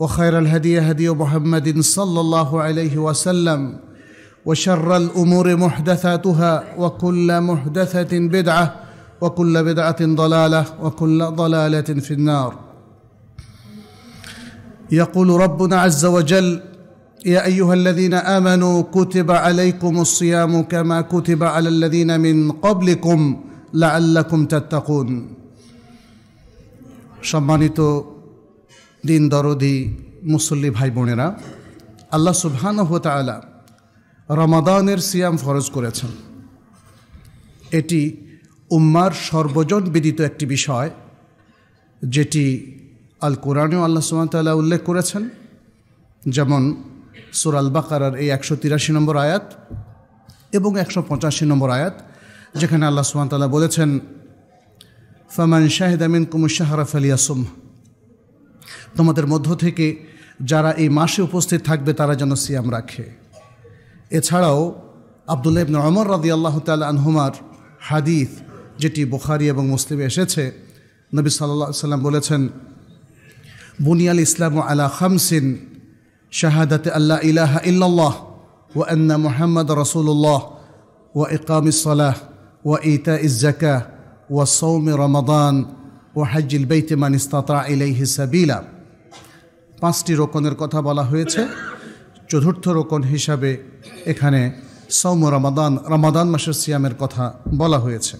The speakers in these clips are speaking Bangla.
وخير الهدي هدي محمد صلى الله عليه وسلم وشر الامور محدثاتها وكل محدثه بدعه وكل بدعه ضلاله وكل ضلاله في النار يقول ربنا عز وجل يا ايها الذين امنوا كتب عليكم الصيام كما كتب على الذين من قبلكم لعلكم تتقون সম্মানিত দিন দরদি মুসল্লি ভাই বোনেরা আল্লাহ সুবহান হতালা রমাদানের সিয়াম ফরজ করেছেন এটি উম্মার সর্বজন বিদিত একটি বিষয় যেটি আল কোরআনেও আল্লাহ সুবাহতাল্লাহ উল্লেখ করেছেন যেমন সুরাল বাকারার এই একশো তিরাশি নম্বর আয়াত এবং একশো পঁচাশি নম্বর আয়াত যেখানে আল্লাহ সুবাহতাল্লাহ বলেছেন ফমান শাহেদ আমিন কুমুর শাহরাফ আলিয়াসুম তোমাদের মধ্য থেকে যারা এই মাসে উপস্থিত থাকবে তারা যেন সিয়াম রাখে এছাড়াও আবদুল্লাহ ইবন অমর রাদি আল্লাহ তাল আনহুমার হাদিফ যেটি বুখারি এবং মুসলিমে এসেছে নবী সাল্লা সাল্লাম বলেছেন বুনিয়াল ইসলাম আলা খামসিন শাহাদাতে আল্লাহ ইলাহা ইল্লাল্লাহ ও আন্না মোহাম্মদ রসুল্লাহ ও ইকাম ইসলাহ ও ইতা ইজাকা ও সৌম রমাদান ও হাইজিল বেইতে মান ইস্তাতা ইলাইহি সাবিলা পাঁচটি রোকনের কথা বলা হয়েছে চতুর্থ রোকন হিসাবে এখানে সৌম রমাদান রমাদান মাসের সিয়ামের কথা বলা হয়েছে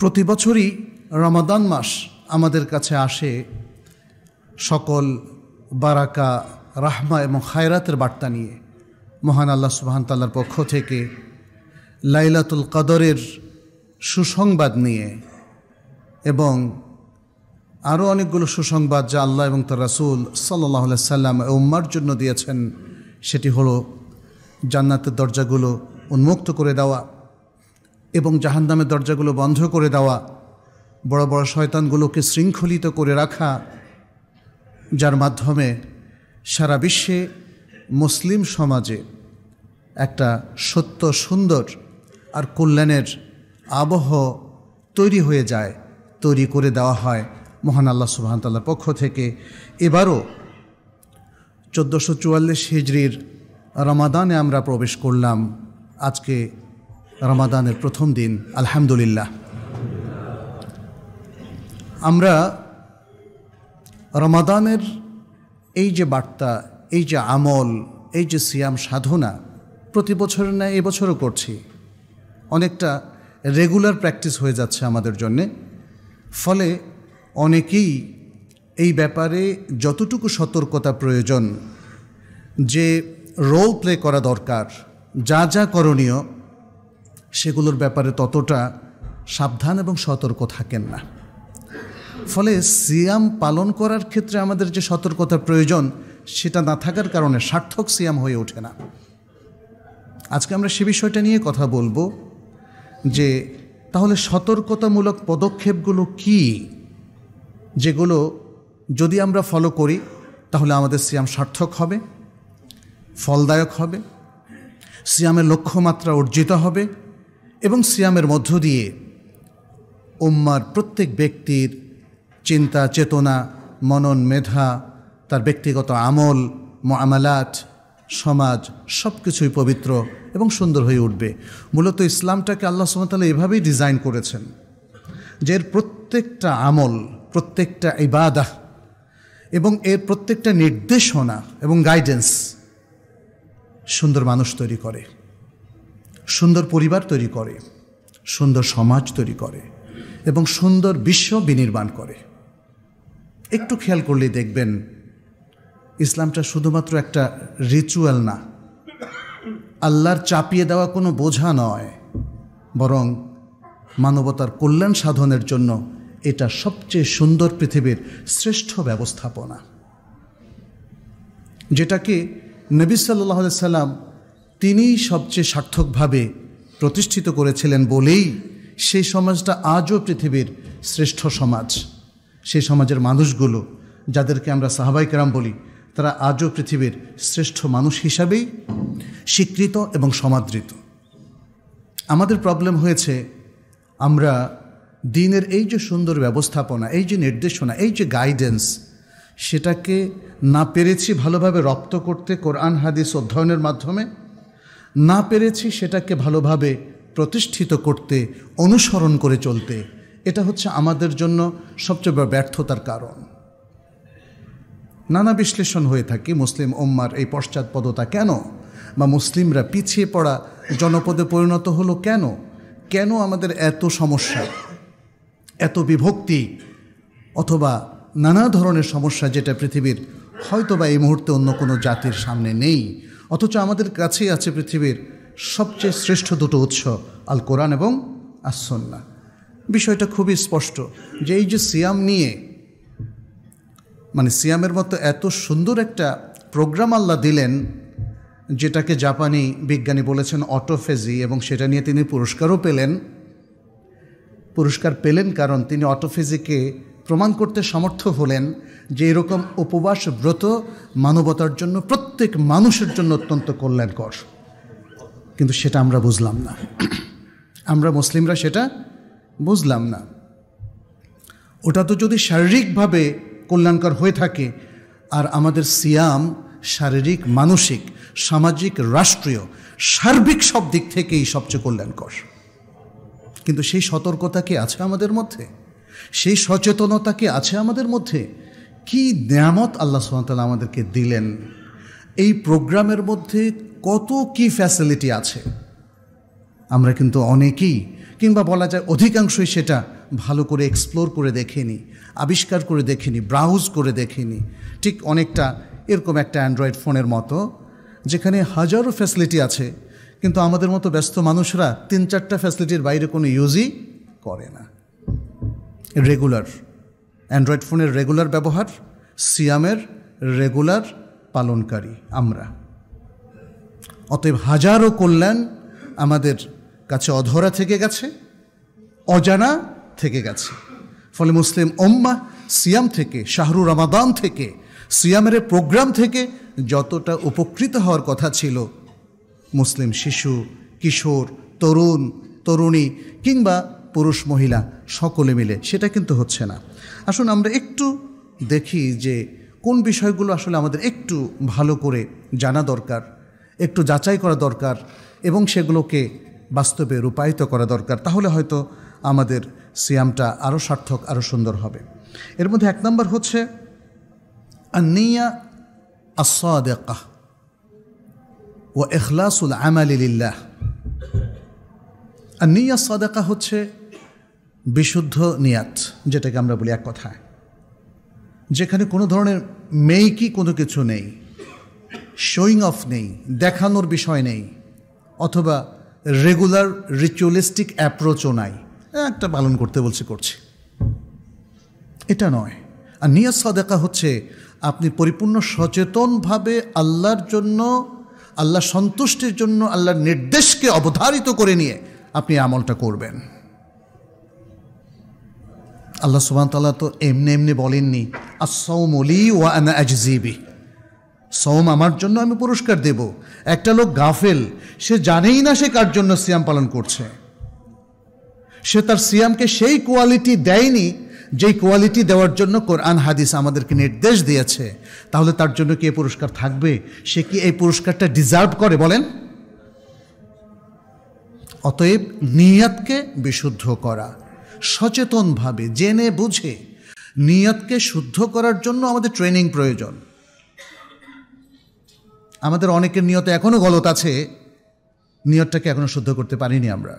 প্রতি বছরই রমাদান মাস আমাদের কাছে আসে সকল বারাকা রাহমা এবং খায়রাতের বার্তা নিয়ে মহান আল্লাহ সুবাহান তাল্লার পক্ষ থেকে লাইলাতুল কাদরের সুসংবাদ নিয়ে এবং আরও অনেকগুলো সুসংবাদ যা আল্লাহ এবং তার রাসুল সাল্লাহ সাল্লাম উম্মার জন্য দিয়েছেন সেটি হলো জান্নাতের দরজাগুলো উন্মুক্ত করে দেওয়া এবং জাহান্নামের দরজাগুলো বন্ধ করে দেওয়া বড় বড় শয়তানগুলোকে শৃঙ্খলিত করে রাখা যার মাধ্যমে সারা বিশ্বে মুসলিম সমাজে একটা সত্য সুন্দর আর কল্যাণের আবহ তৈরি হয়ে যায় তৈরি করে দেওয়া হয় মহান আল্লাহ সুবাহতাল্লার পক্ষ থেকে এবারও চোদ্দোশো চুয়াল্লিশ হিজড়ির রমাদানে আমরা প্রবেশ করলাম আজকে রমাদানের প্রথম দিন আলহামদুলিল্লাহ আমরা রমাদানের এই যে বার্তা এই যে আমল এই যে সিয়াম সাধনা প্রতি বছর না এবছরও করছি অনেকটা রেগুলার প্র্যাকটিস হয়ে যাচ্ছে আমাদের জন্যে ফলে অনেকেই এই ব্যাপারে যতটুকু সতর্কতা প্রয়োজন যে রোল প্লে করা দরকার যা যা করণীয় সেগুলোর ব্যাপারে ততটা সাবধান এবং সতর্ক থাকেন না ফলে সিয়াম পালন করার ক্ষেত্রে আমাদের যে সতর্কতার প্রয়োজন সেটা না থাকার কারণে সার্থক সিয়াম হয়ে ওঠে না আজকে আমরা সে বিষয়টা নিয়ে কথা বলবো যে তাহলে সতর্কতামূলক পদক্ষেপগুলো কি যেগুলো যদি আমরা ফলো করি তাহলে আমাদের সিয়াম সার্থক হবে ফলদায়ক হবে সিয়ামের লক্ষ্যমাত্রা অর্জিত হবে এবং সিয়ামের মধ্য দিয়ে উম্মার প্রত্যেক ব্যক্তির চিন্তা চেতনা মনন মেধা তার ব্যক্তিগত আমল মামালাত সমাজ সব কিছুই পবিত্র এবং সুন্দর হয়ে উঠবে মূলত ইসলামটাকে আল্লাহ সুমতাল এভাবেই ডিজাইন করেছেন যে এর প্রত্যেকটা আমল প্রত্যেকটা ইবাদাহ এবং এর প্রত্যেকটা নির্দেশনা এবং গাইডেন্স সুন্দর মানুষ তৈরি করে সুন্দর পরিবার তৈরি করে সুন্দর সমাজ তৈরি করে এবং সুন্দর বিশ্ব বিনির্মাণ করে একটু খেয়াল করলেই দেখবেন ইসলামটা শুধুমাত্র একটা রিচুয়াল না আল্লাহর চাপিয়ে দেওয়া কোনো বোঝা নয় বরং মানবতার কল্যাণ সাধনের জন্য এটা সবচেয়ে সুন্দর পৃথিবীর শ্রেষ্ঠ ব্যবস্থাপনা যেটাকে নবী সাল্লাহ সাল্লাম তিনি সবচেয়ে সার্থকভাবে প্রতিষ্ঠিত করেছিলেন বলেই সেই সমাজটা আজও পৃথিবীর শ্রেষ্ঠ সমাজ সেই সমাজের মানুষগুলো যাদেরকে আমরা সাহাবাইকেরাম বলি তারা আজও পৃথিবীর শ্রেষ্ঠ মানুষ হিসাবেই স্বীকৃত এবং সমাদৃত আমাদের প্রবলেম হয়েছে আমরা দিনের এই যে সুন্দর ব্যবস্থাপনা এই যে নির্দেশনা এই যে গাইডেন্স সেটাকে না পেরেছি ভালোভাবে রপ্ত করতে কোরআন হাদিস অধ্যয়নের মাধ্যমে না পেরেছি সেটাকে ভালোভাবে প্রতিষ্ঠিত করতে অনুসরণ করে চলতে এটা হচ্ছে আমাদের জন্য সবচেয়ে বড় ব্যর্থতার কারণ নানা বিশ্লেষণ হয়ে থাকে মুসলিম ওম্মার এই পশ্চাৎপদতা কেন বা মুসলিমরা পিছিয়ে পড়া জনপদে পরিণত হলো কেন কেন আমাদের এত সমস্যা এত বিভক্তি অথবা নানা ধরনের সমস্যা যেটা পৃথিবীর হয়তো বা এই মুহূর্তে অন্য কোনো জাতির সামনে নেই অথচ আমাদের কাছেই আছে পৃথিবীর সবচেয়ে শ্রেষ্ঠ দুটো উৎস আল কোরআন এবং আসন্না বিষয়টা খুবই স্পষ্ট যে এই যে সিয়াম নিয়ে মানে সিয়ামের মতো এত সুন্দর একটা প্রোগ্রাম আল্লাহ দিলেন যেটাকে জাপানি বিজ্ঞানী বলেছেন অটোফেজি এবং সেটা নিয়ে তিনি পুরস্কারও পেলেন পুরস্কার পেলেন কারণ তিনি অটোফেজিকে প্রমাণ করতে সমর্থ হলেন যে এরকম উপবাস ব্রত মানবতার জন্য প্রত্যেক মানুষের জন্য অত্যন্ত কল্যাণকর কিন্তু সেটা আমরা বুঝলাম না আমরা মুসলিমরা সেটা বুঝলাম না ওটা তো যদি শারীরিকভাবে কল্যাণকর হয়ে থাকে আর আমাদের সিয়াম শারীরিক মানসিক সামাজিক রাষ্ট্রীয় সার্বিক সব দিক থেকেই সবচেয়ে কল্যাণকর কিন্তু সেই সতর্কতা কি আছে আমাদের মধ্যে সেই সচেতনতা কি আছে আমাদের মধ্যে কি নেয়ামত আল্লাহ সুহামতাল্লাহ আমাদেরকে দিলেন এই প্রোগ্রামের মধ্যে কত কি ফ্যাসিলিটি আছে আমরা কিন্তু অনেকেই কিংবা বলা যায় অধিকাংশই সেটা ভালো করে এক্সপ্লোর করে দেখেনি আবিষ্কার করে দেখেনি ব্রাউজ করে দেখেনি ঠিক অনেকটা এরকম একটা অ্যান্ড্রয়েড ফোনের মতো যেখানে হাজারো ফ্যাসিলিটি আছে কিন্তু আমাদের মতো ব্যস্ত মানুষরা তিন চারটা ফ্যাসিলিটির বাইরে কোনো ইউজই করে না রেগুলার অ্যান্ড্রয়েড ফোনের রেগুলার ব্যবহার সিয়ামের রেগুলার পালনকারী আমরা অতএব হাজারো কল্যাণ আমাদের কাছে অধরা থেকে গেছে অজানা থেকে গেছে ফলে মুসলিম ওম্মা সিয়াম থেকে শাহরু রমাদান থেকে সিয়ামের প্রোগ্রাম থেকে যতটা উপকৃত হওয়ার কথা ছিল মুসলিম শিশু কিশোর তরুণ তরুণী কিংবা পুরুষ মহিলা সকলে মিলে সেটা কিন্তু হচ্ছে না আসুন আমরা একটু দেখি যে কোন বিষয়গুলো আসলে আমাদের একটু ভালো করে জানা দরকার একটু যাচাই করা দরকার এবং সেগুলোকে বাস্তবে রূপায়িত করা দরকার তাহলে হয়তো আমাদের সিয়ামটা আরও সার্থক আরও সুন্দর হবে এর মধ্যে এক নম্বর হচ্ছে النية الصادقة وإخلاص العمل لله النية الصادقة হচ্ছে বিশুদ্ধ নিয়াত যেটাকে আমরা বলি এক কথায় যেখানে কোনো ধরনের মেয়েকই কোনো কিছু নেই শোয়িং অফ নেই দেখানোর বিষয় নেই অথবা রেগুলার রিচুয়ালিস্টিক অ্যাপ্রোচও নাই একটা পালন করতে বলছে করছি এটা নয় আর নিয়াজ সাদেকা হচ্ছে আপনি পরিপূর্ণ সচেতনভাবে আল্লাহর জন্য আল্লাহ সন্তুষ্টির জন্য আল্লাহর নির্দেশকে অবধারিত করে নিয়ে আপনি আমলটা করবেন আল্লাহ তাল্লাহ তো এমনি এমনি বলেননি আসৌম অলি ওয়া আনা আজজিবি সৌম আমার জন্য আমি পুরস্কার দেব একটা লোক গাফেল সে জানেই না সে কার জন্য সিয়াম পালন করছে সে তার সিয়ামকে সেই কোয়ালিটি দেয়নি যেই কোয়ালিটি দেওয়ার জন্য কোরআন হাদিস আমাদেরকে নির্দেশ দিয়েছে তাহলে তার জন্য কি এই পুরস্কার থাকবে সে কি এই পুরস্কারটা ডিজার্ভ করে বলেন অতএব নিয়াতকে বিশুদ্ধ করা সচেতনভাবে জেনে বুঝে নিয়াতকে শুদ্ধ করার জন্য আমাদের ট্রেনিং প্রয়োজন আমাদের অনেকের নিয়তে এখনও গলত আছে নিয়তটাকে এখনও শুদ্ধ করতে পারিনি আমরা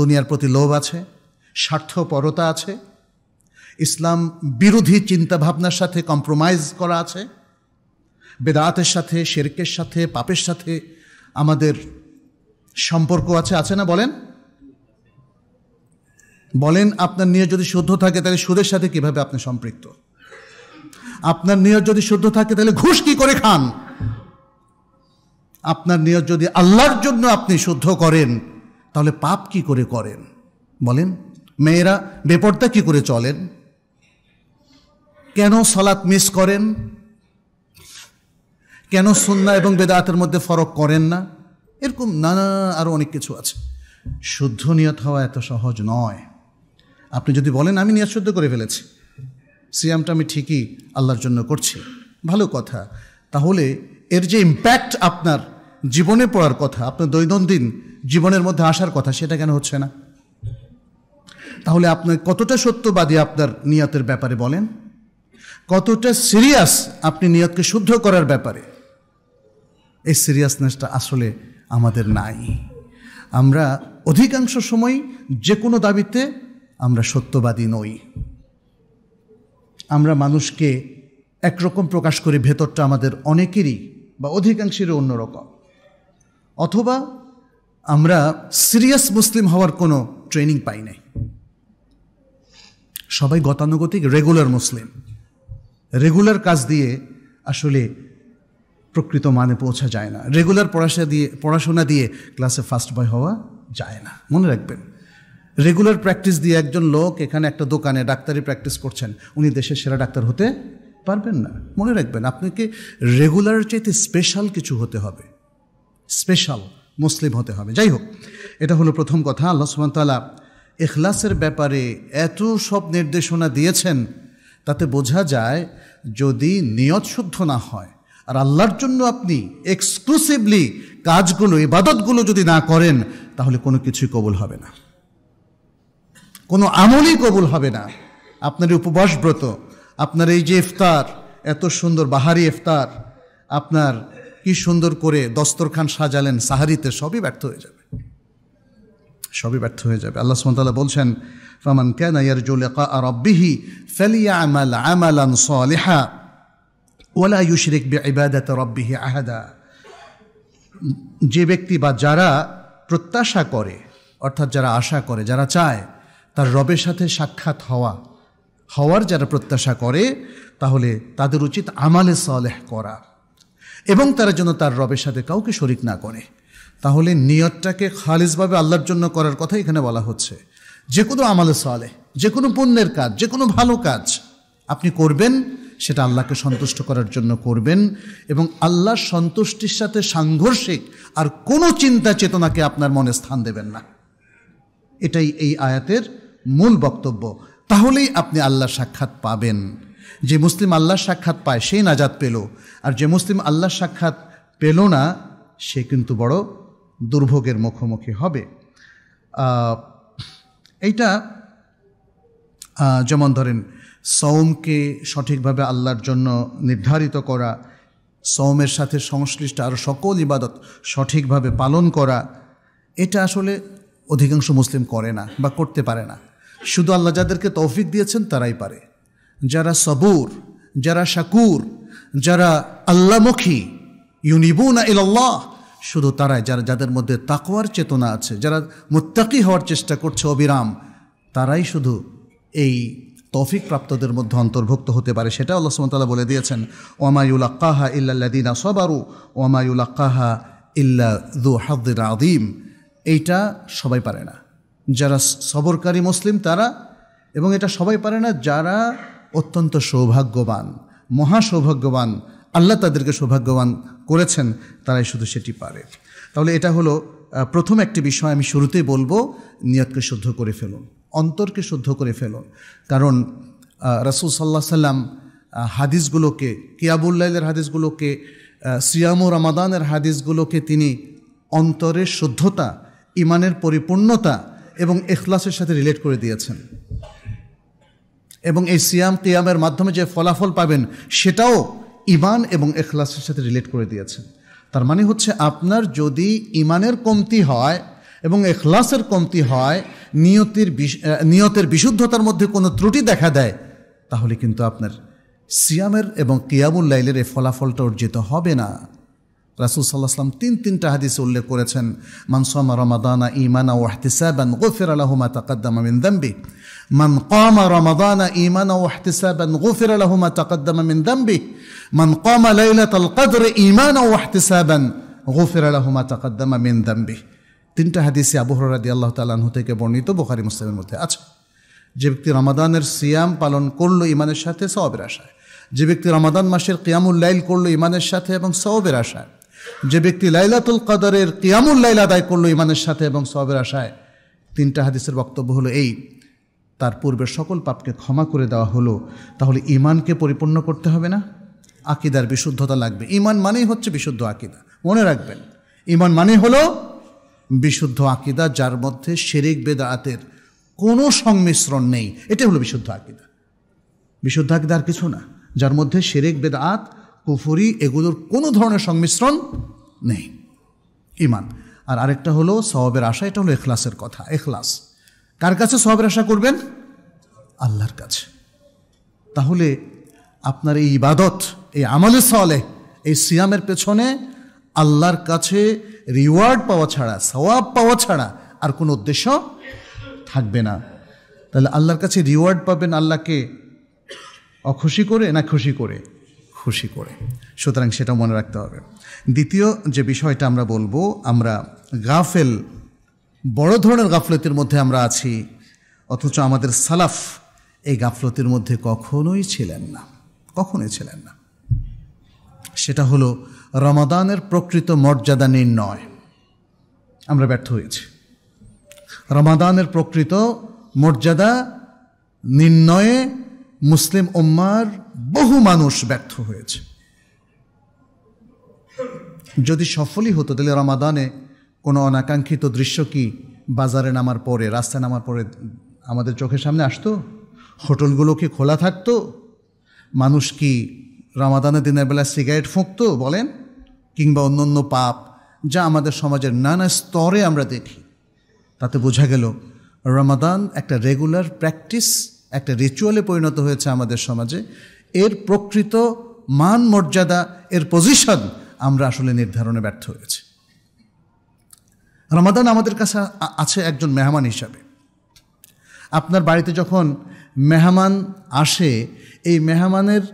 দুনিয়ার প্রতি লোভ আছে স্বার্থপরতা আছে ইসলাম বিরোধী চিন্তাভাবনার সাথে কম্প্রোমাইজ করা আছে বেদাতের সাথে শেরকের সাথে পাপের সাথে আমাদের সম্পর্ক আছে আছে না বলেন বলেন আপনার নিয়ে যদি শুদ্ধ থাকে তাহলে সুদের সাথে কিভাবে আপনি সম্পৃক্ত আপনার নিয়ত যদি শুদ্ধ থাকে তাহলে ঘুষ কি করে খান আপনার নিয়ত যদি আল্লাহর জন্য আপনি শুদ্ধ করেন তাহলে পাপ কি করে করেন বলেন মেয়েরা বেপর্দা কি করে চলেন কেন সলাৎ মিস করেন কেন সন্ধ্যা এবং বেদাতের মধ্যে ফরক করেন না এরকম নানা আরও অনেক কিছু আছে শুদ্ধ নিয়ত হওয়া এত সহজ নয় আপনি যদি বলেন আমি নিয়ত শুদ্ধ করে ফেলেছি সিয়ামটা আমি ঠিকই আল্লাহর জন্য করছি ভালো কথা তাহলে এর যে ইম্প্যাক্ট আপনার জীবনে পড়ার কথা আপনার দৈনন্দিন জীবনের মধ্যে আসার কথা সেটা কেন হচ্ছে না তাহলে আপনার কতটা সত্যবাদী আপনার নিয়তের ব্যাপারে বলেন কতটা সিরিয়াস আপনি নিয়তকে শুদ্ধ করার ব্যাপারে এই সিরিয়াসনেসটা আসলে আমাদের নাই আমরা অধিকাংশ সময় যে কোনো দাবিতে আমরা সত্যবাদী নই আমরা মানুষকে একরকম প্রকাশ করি ভেতরটা আমাদের অনেকেরই বা অধিকাংশেরই অন্যরকম অথবা আমরা সিরিয়াস মুসলিম হওয়ার কোনো ট্রেনিং পাই নাই সবাই গতানুগতিক রেগুলার মুসলিম রেগুলার কাজ দিয়ে আসলে প্রকৃত মানে পৌঁছা যায় না রেগুলার পড়াশোনা দিয়ে পড়াশোনা দিয়ে ক্লাসে ফার্স্ট বয় হওয়া যায় না মনে রাখবেন রেগুলার প্র্যাকটিস দিয়ে একজন লোক এখানে একটা দোকানে ডাক্তারি প্র্যাকটিস করছেন উনি দেশের সেরা ডাক্তার হতে পারবেন না মনে রাখবেন আপনাকে রেগুলার চাইতে স্পেশাল কিছু হতে হবে স্পেশাল মুসলিম হতে হবে যাই হোক এটা হলো প্রথম কথা আল্লাহ সুমতালা এখলাসের ব্যাপারে এত সব নির্দেশনা দিয়েছেন তাতে বোঝা যায় যদি নিয়ত শুদ্ধ না হয় আর আল্লাহর জন্য আপনি এক্সক্লুসিভলি কাজগুলো ইবাদতগুলো যদি না করেন তাহলে কোনো কিছুই কবুল হবে না কোনো আমলই কবুল হবে না আপনার উপবাস ব্রত আপনার এই যে ইফতার এত সুন্দর বাহারি ইফতার আপনার কি সুন্দর করে দস্তরখান সাজালেন সাহারিতে সবই ব্যর্থ হয়ে যাবে সবই ব্যর্থ হয়ে যাবে আল্লাহ সুমতাল্লাহ বলছেন فمن كان يرجو لقاء ربه فليعمل عملا صالحا ولا يشرك بعبادة ربه أحدا যে ব্যক্তি বা যারা প্রত্যাশা করে অর্থাৎ যারা আশা করে যারা চায় তার রবের সাথে সাক্ষাৎ হওয়া হওয়ার যারা প্রত্যাশা করে তাহলে তাদের উচিত আমালে সলেহ করা এবং তারা যেন তার রবের সাথে কাউকে শরিক না করে তাহলে নিয়তটাকে খালিজভাবে আল্লাহর জন্য করার কথা এখানে বলা হচ্ছে যে কোনো আমলে সালে যে কোনো পুণ্যের কাজ যে কোনো ভালো কাজ আপনি করবেন সেটা আল্লাহকে সন্তুষ্ট করার জন্য করবেন এবং আল্লাহর সন্তুষ্টির সাথে সাংঘর্ষিক আর কোনো চিন্তা চেতনাকে আপনার মনে স্থান দেবেন না এটাই এই আয়াতের মূল বক্তব্য তাহলেই আপনি আল্লাহ সাক্ষাৎ পাবেন যে মুসলিম আল্লাহর সাক্ষাৎ পায় সেই নাজাত পেল আর যে মুসলিম আল্লাহর সাক্ষাৎ পেল না সে কিন্তু বড় দুর্ভোগের মুখোমুখি হবে এইটা যেমন ধরেন সৌমকে সঠিকভাবে আল্লাহর জন্য নির্ধারিত করা সৌমের সাথে সংশ্লিষ্ট আর সকল ইবাদত সঠিকভাবে পালন করা এটা আসলে অধিকাংশ মুসলিম করে না বা করতে পারে না শুধু আল্লাহ যাদেরকে তৌফিক দিয়েছেন তারাই পারে যারা সবুর যারা শাকুর যারা আল্লামুখী ইউনিবুনা ইল্লাহ শুধু তারাই যারা যাদের মধ্যে তাকওয়ার চেতনা আছে যারা মোত্তাকি হওয়ার চেষ্টা করছে অবিরাম তারাই শুধু এই তফিক প্রাপ্তদের মধ্যে অন্তর্ভুক্ত হতে পারে সেটা আল্লাহ সুমতালা বলে দিয়েছেন ওমায়ুলাক্কাহা ইল্লাদিনা সবারু ওমায়ুলাক্কাহা ইল্লা দু হাদ্দির আদিম এইটা সবাই পারে না যারা সবরকারী মুসলিম তারা এবং এটা সবাই পারে না যারা অত্যন্ত সৌভাগ্যবান মহা সৌভাগ্যবান আল্লাহ তাদেরকে সৌভাগ্যবান করেছেন তারাই শুধু সেটি পারে তাহলে এটা হলো প্রথম একটি বিষয় আমি শুরুতেই বলবো নিয়তকে শুদ্ধ করে ফেলুন অন্তরকে শুদ্ধ করে ফেলুন কারণ রাসুল সাল্লাহ সাল্লাম হাদিসগুলোকে কিয়াবুল্লাইলের হাদিসগুলোকে সিয়াম রামাদানের হাদিসগুলোকে তিনি অন্তরের শুদ্ধতা ইমানের পরিপূর্ণতা এবং এখলাসের সাথে রিলেট করে দিয়েছেন এবং এই সিয়াম কিয়ামের মাধ্যমে যে ফলাফল পাবেন সেটাও ইমান এবং এখলাসের সাথে রিলেট করে দিয়েছেন তার মানে হচ্ছে আপনার যদি ইমানের কমতি হয় এবং এখলাসের কমতি হয় নিয়তির নিয়তের বিশুদ্ধতার মধ্যে কোনো ত্রুটি দেখা দেয় তাহলে কিন্তু আপনার সিয়ামের এবং কিয়ামুল লাইলের এই ফলাফলটা অর্জিত হবে না رسول صلى الله عليه وسلم تين تين تهديس اللي قرأتن من صام رمضان إيمانا واحتسابا غفر له ما تقدم من ذنبه من قام رمضان إيمانا واحتسابا غفر له ما تقدم من ذنبه من قام ليلة القدر إيمانا واحتسابا غفر له ما تقدم من ذنبه تين تهديس أبو هريرة رضي الله تعالى عنه تيكي بورني تو بخاري مسلم المتعة যে ব্যক্তি রমাদানের সিয়াম পালন করলো ইমানের সাথে সবের আশায় যে ব্যক্তি রমাদান মাসের কিয়ামুল লাইল করলো ইমানের সাথে এবং সবের আশায় যে ব্যক্তি লাইলাতুল কদরের কিয়ামুল লাইলা আদায় করলো ইমানের সাথে এবং সবের আশায় তিনটা হাদিসের বক্তব্য হলো এই তার পূর্বের সকল পাপকে ক্ষমা করে দেওয়া হলো তাহলে ইমানকে পরিপূর্ণ করতে হবে না আকিদার বিশুদ্ধতা লাগবে ইমান মানেই হচ্ছে বিশুদ্ধ আকিদা মনে রাখবেন ইমান মানে হলো বিশুদ্ধ আকিদা যার মধ্যে শেরিক বেদাতের কোনো সংমিশ্রণ নেই এটা হলো বিশুদ্ধ আকিদা বিশুদ্ধ আকিদা আর কিছু না যার মধ্যে শেরেক বেদাত কুফুরি এগুলোর কোনো ধরনের সংমিশ্রণ নেই ইমান আর আরেকটা হলো সবাবের আশা এটা হলো এখলাসের কথা এখলাস কার কাছে সবাবের আশা করবেন আল্লাহর কাছে তাহলে আপনার এই ইবাদত এই আমলে সলে এই সিয়ামের পেছনে আল্লাহর কাছে রিওয়ার্ড পাওয়া ছাড়া সওয়াব পাওয়া ছাড়া আর কোনো উদ্দেশ্য থাকবে না তাহলে আল্লাহর কাছে রিওয়ার্ড পাবেন আল্লাহকে অখুশি করে না খুশি করে খুশি করে সুতরাং সেটা মনে রাখতে হবে দ্বিতীয় যে বিষয়টা আমরা বলবো আমরা গাফেল বড় ধরনের গাফলতির মধ্যে আমরা আছি অথচ আমাদের সালাফ এই গাফলতির মধ্যে কখনোই ছিলেন না কখনোই ছিলেন না সেটা হলো রমাদানের প্রকৃত মর্যাদা নির্ণয় আমরা ব্যর্থ হয়েছি রমাদানের প্রকৃত মর্যাদা নির্ণয়ে মুসলিম উম্মার বহু মানুষ ব্যর্থ হয়েছে যদি সফলই হতো তাহলে রমাদানে কোনো অনাকাঙ্ক্ষিত দৃশ্য কি বাজারে নামার পরে রাস্তায় নামার পরে আমাদের চোখের সামনে আসতো হোটেলগুলো কি খোলা থাকতো মানুষ কি রামাদানের দিনের বেলা সিগারেট ফুঁকতো বলেন কিংবা অন্য অন্য পাপ যা আমাদের সমাজের নানা স্তরে আমরা দেখি তাতে বোঝা গেল রমাদান একটা রেগুলার প্র্যাকটিস একটা রিচুয়ালে পরিণত হয়েছে আমাদের সমাজে এর প্রকৃত মান মর্যাদা এর পজিশন আমরা আসলে নির্ধারণে ব্যর্থ হয়েছে রমাদান আমাদের কাছে আছে একজন মেহমান হিসাবে আপনার বাড়িতে যখন মেহমান আসে এই মেহমানের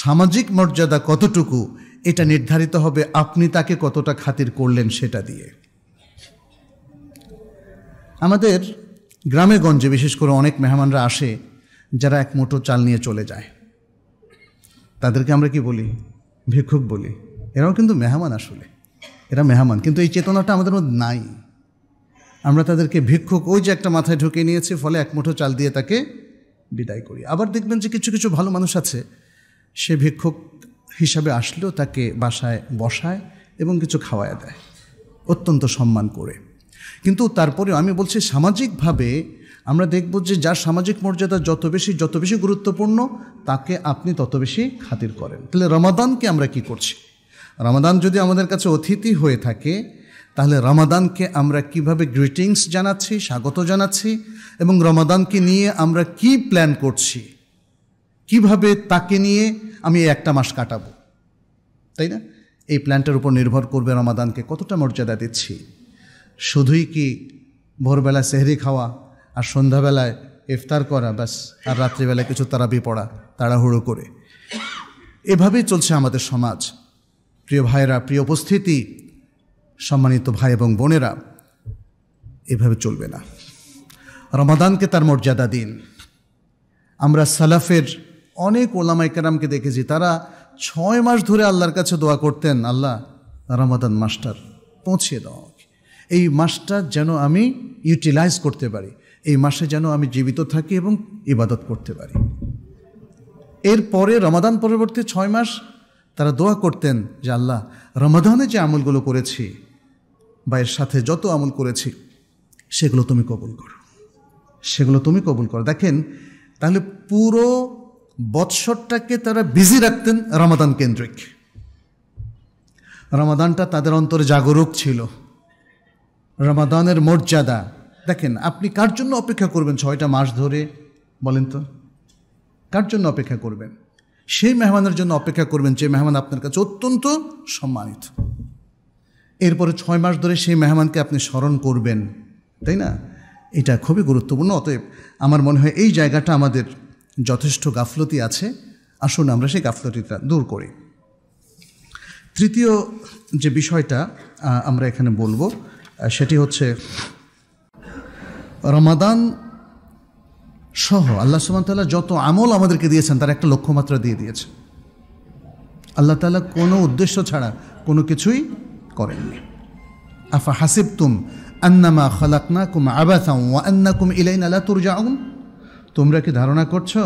সামাজিক মর্যাদা কতটুকু এটা নির্ধারিত হবে আপনি তাকে কতটা খাতির করলেন সেটা দিয়ে আমাদের গ্রামে গঞ্জে বিশেষ করে অনেক মেহমানরা আসে যারা এক মুঠো চাল নিয়ে চলে যায় তাদেরকে আমরা কি বলি ভিক্ষুক বলি এরাও কিন্তু মেহমান আসলে এরা মেহমান কিন্তু এই চেতনাটা আমাদের মধ্যে নাই আমরা তাদেরকে ভিক্ষুক ওই যে একটা মাথায় ঢুকে নিয়েছি ফলে এক মুঠো চাল দিয়ে তাকে বিদায় করি আবার দেখবেন যে কিছু কিছু ভালো মানুষ আছে সে ভিক্ষুক হিসাবে আসলেও তাকে বাসায় বসায় এবং কিছু খাওয়ায় দেয় অত্যন্ত সম্মান করে কিন্তু তারপরেও আমি বলছি সামাজিকভাবে আমরা দেখব যে যার সামাজিক মর্যাদা যত বেশি যত বেশি গুরুত্বপূর্ণ তাকে আপনি তত বেশি খাতির করেন তাহলে রমাদানকে আমরা কি করছি রমাদান যদি আমাদের কাছে অতিথি হয়ে থাকে তাহলে রমাদানকে আমরা কিভাবে গ্রিটিংস জানাচ্ছি স্বাগত জানাচ্ছি এবং রমাদানকে নিয়ে আমরা কি প্ল্যান করছি কিভাবে তাকে নিয়ে আমি একটা মাস কাটাবো তাই না এই প্ল্যানটার উপর নির্ভর করবে রমাদানকে কতটা মর্যাদা দিচ্ছি শুধুই কি ভোরবেলা সেহরি খাওয়া আর সন্ধ্যাবেলায় ইফতার করা ব্যাস আর রাত্রিবেলায় কিছু তারাবি পড়া তাড়াহুড়ো করে এভাবেই চলছে আমাদের সমাজ প্রিয় ভাইরা প্রিয় উপস্থিতি সম্মানিত ভাই এবং বোনেরা এভাবে চলবে না রমাদানকে তার মর্যাদা দিন আমরা সালাফের অনেক ওলামাই কেরামকে দেখেছি তারা ছয় মাস ধরে আল্লাহর কাছে দোয়া করতেন আল্লাহ রমাদান মাস্টার পৌঁছে দাও এই মাসটা যেন আমি ইউটিলাইজ করতে পারি এই মাসে যেন আমি জীবিত থাকি এবং ইবাদত করতে পারি এরপরে রমাদান পরবর্তী ছয় মাস তারা দোয়া করতেন যে আল্লাহ রমাদানে যে আমলগুলো করেছি বা এর সাথে যত আমল করেছি সেগুলো তুমি কবুল করো সেগুলো তুমি কবুল করো দেখেন তাহলে পুরো বৎসরটাকে তারা বিজি রাখতেন রমাদান কেন্দ্রিক রমাদানটা তাদের অন্তরে জাগরুক ছিল রমাদানের মর্যাদা দেখেন আপনি কার জন্য অপেক্ষা করবেন ছয়টা মাস ধরে বলেন তো কার জন্য অপেক্ষা করবেন সেই মেহমানের জন্য অপেক্ষা করবেন যে মেহমান আপনার কাছে অত্যন্ত সম্মানিত এরপরে ছয় মাস ধরে সেই মেহমানকে আপনি স্মরণ করবেন তাই না এটা খুবই গুরুত্বপূর্ণ অতএব আমার মনে হয় এই জায়গাটা আমাদের যথেষ্ট গাফলতি আছে আসুন আমরা সেই গাফলতিটা দূর করি তৃতীয় যে বিষয়টা আমরা এখানে বলবো সেটি হচ্ছে রমাদান সহ আল্লাহ সুমতাল্লাহ যত আমল আমাদেরকে দিয়েছেন তার একটা লক্ষ্যমাত্রা দিয়ে দিয়েছেন আল্লাহ তালা কোনো উদ্দেশ্য ছাড়া কোনো কিছুই করেননি আফা হাসিব তুম আন্নামা খালাকনা কুম আবাসা ওয়া কুম ইলাইন আল্লাহ তুর যাউন তোমরা কি ধারণা করছো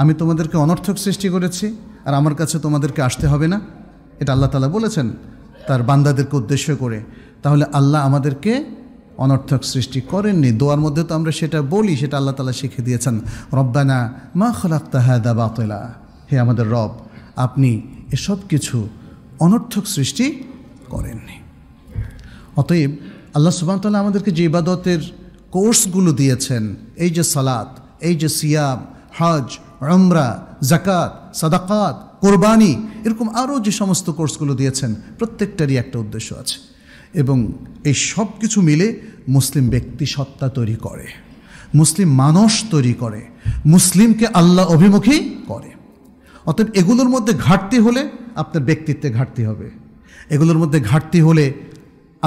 আমি তোমাদেরকে অনর্থক সৃষ্টি করেছি আর আমার কাছে তোমাদেরকে আসতে হবে না এটা আল্লাহ তালা বলেছেন তার বান্দাদেরকে উদ্দেশ্য করে তাহলে আল্লাহ আমাদেরকে অনর্থক সৃষ্টি করেননি দোয়ার মধ্যে তো আমরা সেটা বলি সেটা আল্লাহ তালা শিখে দিয়েছেন রব্বানা মা খলাক তাহাদা বাতলা হে আমাদের রব আপনি এসব কিছু অনর্থক সৃষ্টি করেননি অতএব আল্লাহ সুবাহতাল্লাহ আমাদেরকে যে ইবাদতের কোর্সগুলো দিয়েছেন এই যে সালাত এই যে সিয়াম হজ রমরা জাকাত সাদাকাত কোরবানি এরকম আরও যে সমস্ত কোর্সগুলো দিয়েছেন প্রত্যেকটারই একটা উদ্দেশ্য আছে এবং এই সব কিছু মিলে মুসলিম ব্যক্তি সত্তা তৈরি করে মুসলিম মানুষ তৈরি করে মুসলিমকে আল্লাহ অভিমুখী করে অতএব এগুলোর মধ্যে ঘাটতি হলে আপনার ব্যক্তিত্বে ঘাটতি হবে এগুলোর মধ্যে ঘাটতি হলে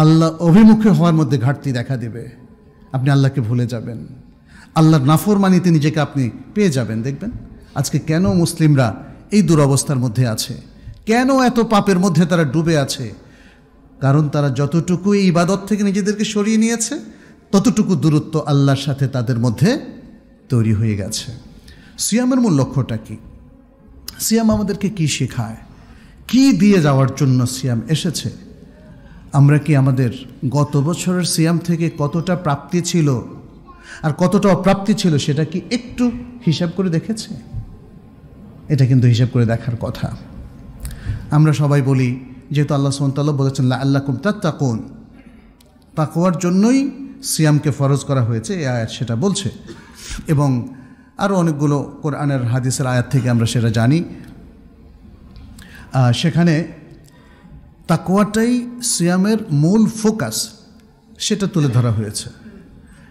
আল্লাহ অভিমুখী হওয়ার মধ্যে ঘাটতি দেখা দেবে আপনি আল্লাহকে ভুলে যাবেন আল্লাহর নাফরমানিতে নিজেকে আপনি পেয়ে যাবেন দেখবেন আজকে কেন মুসলিমরা এই দুরবস্থার মধ্যে আছে কেন এত পাপের মধ্যে তারা ডুবে আছে কারণ তারা যতটুকু ইবাদত থেকে নিজেদেরকে সরিয়ে নিয়েছে ততটুকু দূরত্ব আল্লাহর সাথে তাদের মধ্যে তৈরি হয়ে গেছে সিয়ামের মূল লক্ষ্যটা কি সিয়াম আমাদেরকে কি শেখায় কি দিয়ে যাওয়ার জন্য সিয়াম এসেছে আমরা কি আমাদের গত বছরের সিয়াম থেকে কতটা প্রাপ্তি ছিল আর কতটা অপ্রাপ্তি ছিল সেটা কি একটু হিসাব করে দেখেছে এটা কিন্তু হিসাব করে দেখার কথা আমরা সবাই বলি যেহেতু আল্লাহ সুমতাল্লাহ বলেছেন আল্লাহ কুমতা তাকুন তাকুয়ার জন্যই সিয়ামকে ফরজ করা হয়েছে এই আয়াত সেটা বলছে এবং আরও অনেকগুলো কোরআনের হাদিসের আয়াত থেকে আমরা সেটা জানি সেখানে তাকুয়াটাই সিয়ামের মূল ফোকাস সেটা তুলে ধরা হয়েছে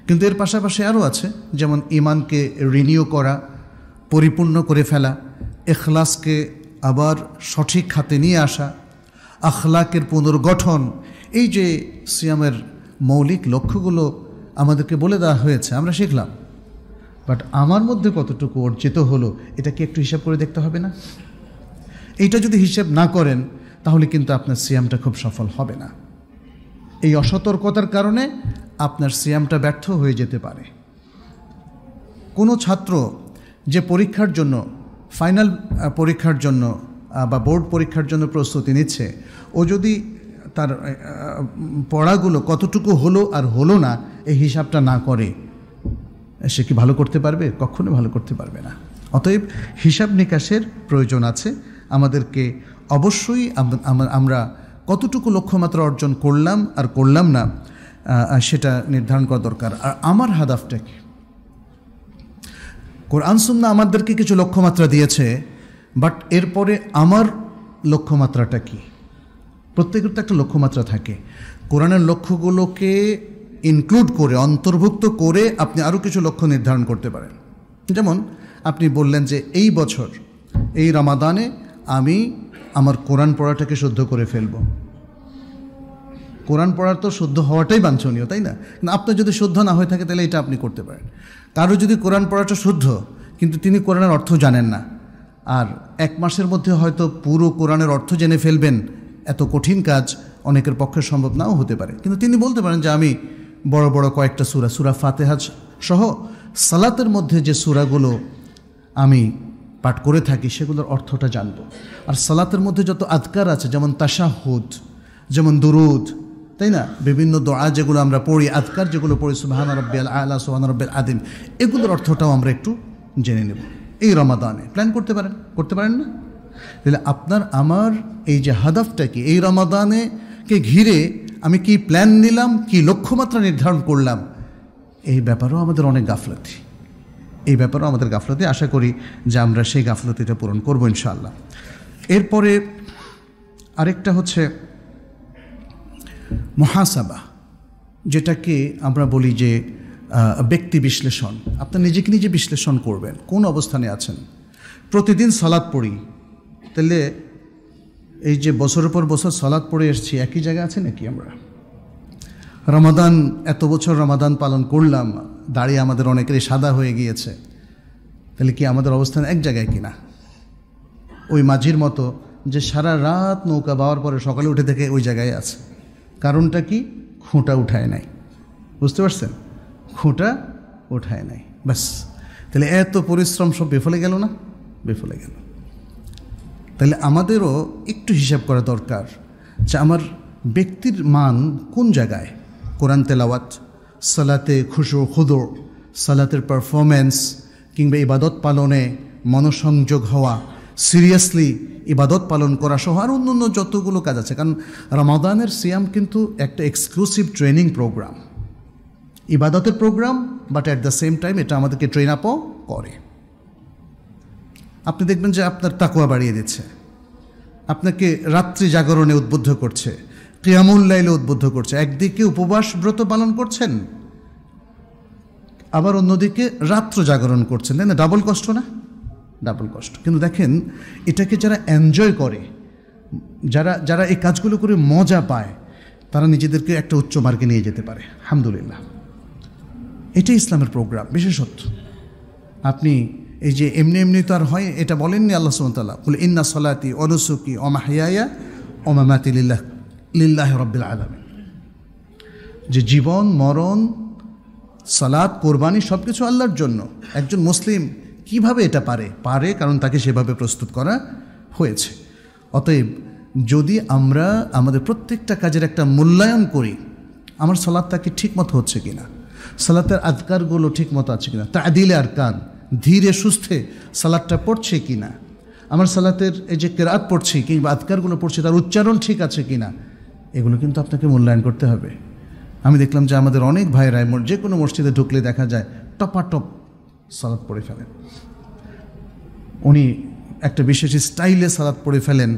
কিন্তু এর পাশাপাশি আরও আছে যেমন ইমানকে রিনিউ করা পরিপূর্ণ করে ফেলা এখলাসকে আবার সঠিক খাতে নিয়ে আসা আখলাকের পুনর্গঠন এই যে সিয়ামের মৌলিক লক্ষ্যগুলো আমাদেরকে বলে দেওয়া হয়েছে আমরা শিখলাম বাট আমার মধ্যে কতটুকু অর্জিত হলো এটা কি একটু হিসাব করে দেখতে হবে না এইটা যদি হিসেব না করেন তাহলে কিন্তু আপনার সিয়ামটা খুব সফল হবে না এই অসতর্কতার কারণে আপনার সিয়ামটা ব্যর্থ হয়ে যেতে পারে কোনো ছাত্র যে পরীক্ষার জন্য ফাইনাল পরীক্ষার জন্য বা বোর্ড পরীক্ষার জন্য প্রস্তুতি নিচ্ছে ও যদি তার পড়াগুলো কতটুকু হলো আর হলো না এই হিসাবটা না করে সে কি ভালো করতে পারবে কখনো ভালো করতে পারবে না অতএব হিসাব নিকাশের প্রয়োজন আছে আমাদেরকে অবশ্যই আমরা কতটুকু লক্ষ্যমাত্রা অর্জন করলাম আর করলাম না সেটা নির্ধারণ করা দরকার আর আমার হাদাফটা কি কোরআন সুন্না আমাদেরকে কিছু লক্ষ্যমাত্রা দিয়েছে বাট এরপরে আমার লক্ষ্যমাত্রাটা কি প্রত্যেকের তো একটা লক্ষ্যমাত্রা থাকে কোরআনের লক্ষ্যগুলোকে ইনক্লুড করে অন্তর্ভুক্ত করে আপনি আরও কিছু লক্ষ্য নির্ধারণ করতে পারেন যেমন আপনি বললেন যে এই বছর এই রামাদানে আমি আমার কোরআন পড়াটাকে শুদ্ধ করে ফেলব কোরআন পড়ার তো শুদ্ধ হওয়াটাই বাঞ্ছনীয় তাই না আপনার যদি শুদ্ধ না হয়ে থাকে তাহলে এটা আপনি করতে পারেন কারো যদি কোরআন পড়াটা শুদ্ধ কিন্তু তিনি কোরআনের অর্থ জানেন না আর এক মাসের মধ্যে হয়তো পুরো কোরআনের অর্থ জেনে ফেলবেন এত কঠিন কাজ অনেকের পক্ষে সম্ভব নাও হতে পারে কিন্তু তিনি বলতে পারেন যে আমি বড় বড় কয়েকটা সুরা সুরা ফাতেহাজ সহ সালাতের মধ্যে যে সুরাগুলো আমি পাঠ করে থাকি সেগুলোর অর্থটা জানব আর সালাতের মধ্যে যত আদকার আছে যেমন তাশাহুদ যেমন দুরুদ তাই না বিভিন্ন দোয়া যেগুলো আমরা পড়ি আদকার যেগুলো পড়ি সুবাহান রব্বিয়াল আল্লাহ সুহান রব্বিয়াল আদিম এগুলোর অর্থটাও আমরা একটু জেনে নেব এই রমাদানে প্ল্যান করতে পারেন করতে পারেন না তাহলে আপনার আমার এই যে হাদাফটা কি এই রমাদানে কে ঘিরে আমি কি প্ল্যান নিলাম কি লক্ষ্যমাত্রা নির্ধারণ করলাম এই ব্যাপারেও আমাদের অনেক গাফলাতি এই ব্যাপারেও আমাদের গাফলাতি আশা করি যে আমরা সেই গাফলাতিটা পূরণ করবো ইনশাআল্লাহ এরপরে আরেকটা হচ্ছে মহাসাবা যেটাকে আমরা বলি যে ব্যক্তি বিশ্লেষণ আপনার নিজেকে নিজে বিশ্লেষণ করবেন কোন অবস্থানে আছেন প্রতিদিন সালাদ পড়ি তাহলে এই যে বছরের পর বছর সালাদ পড়ে এসছি একই জায়গায় আছে নাকি আমরা রমাদান এত বছর রমাদান পালন করলাম দাঁড়িয়ে আমাদের অনেকেরই সাদা হয়ে গিয়েছে তাহলে কি আমাদের অবস্থান এক জায়গায় কিনা ওই মাঝির মতো যে সারা রাত নৌকা বাওয়ার পরে সকালে উঠে থেকে ওই জায়গায় আছে কারণটা কি খুঁটা উঠায় নাই বুঝতে পারছেন খুঁটা ওঠায় নাই ব্যাস তাহলে এত পরিশ্রম সব বেফলে গেল না বেফলে গেল তাহলে আমাদেরও একটু হিসাব করা দরকার যে আমার ব্যক্তির মান কোন জায়গায় কোরআন তেলাওয়াত সালাতে খুশো খুদো সালাতের পারফরমেন্স কিংবা ইবাদত পালনে মনসংযোগ হওয়া সিরিয়াসলি ইবাদত পালন করা সহ আর অন্য অন্য যতগুলো কাজ আছে কারণ রমাদানের সিয়াম কিন্তু একটা এক্সক্লুসিভ ট্রেনিং প্রোগ্রাম ইবাদতের program but at the same time এটা আমাদেরকে ট্রেন আপও করে আপনি দেখবেন যে আপনার তাকুয়া বাড়িয়ে দিচ্ছে আপনাকে রাত্রি জাগরণে উদ্বুদ্ধ করছে ক্রিয়ামুল্লাইলে উদ্বুদ্ধ করছে একদিকে উপবাস ব্রত পালন করছেন আবার অন্যদিকে রাত্র জাগরণ করছেন তাই না ডাবল কষ্ট না ডাবল কষ্ট কিন্তু দেখেন এটাকে যারা এনজয় করে যারা যারা এই কাজগুলো করে মজা পায় তারা নিজেদেরকে একটা উচ্চ মার্গে নিয়ে যেতে পারে আলহামদুলিল্লাহ এটাই ইসলামের প্রোগ্রাম বিশেষত্ব আপনি এই যে এমনি এমনি তো আর হয় এটা বলেননি আল্লাহ সুমতাল্লাহ বলে ইন্না সলাতি অনুসুকি অমাহিয়া অমামাতি লিল্লাহ লিল্লাহ রব্বিল আলম যে জীবন মরণ সালাদ কোরবানি সব কিছু আল্লাহর জন্য একজন মুসলিম কিভাবে এটা পারে পারে কারণ তাকে সেভাবে প্রস্তুত করা হয়েছে অতএব যদি আমরা আমাদের প্রত্যেকটা কাজের একটা মূল্যায়ন করি আমার সলাদ তাকে ঠিক মতো হচ্ছে কিনা সালাতের আদকারগুলো ঠিক মতো আছে কিনা তা আদিলে আর কান ধীরে সুস্থে সালাদটা পড়ছে কি না আমার সালাতের এই যে কেরাত পড়ছি কিংবা আদকারগুলো পড়ছে তার উচ্চারণ ঠিক আছে কি না এগুলো কিন্তু আপনাকে মূল্যায়ন করতে হবে আমি দেখলাম যে আমাদের অনেক ভাইরা যে কোনো মসজিদে ঢুকলে দেখা যায় টপাটপ সালাদ পড়ে ফেলেন উনি একটা বিশেষ স্টাইলে সালাদ পড়ে ফেলেন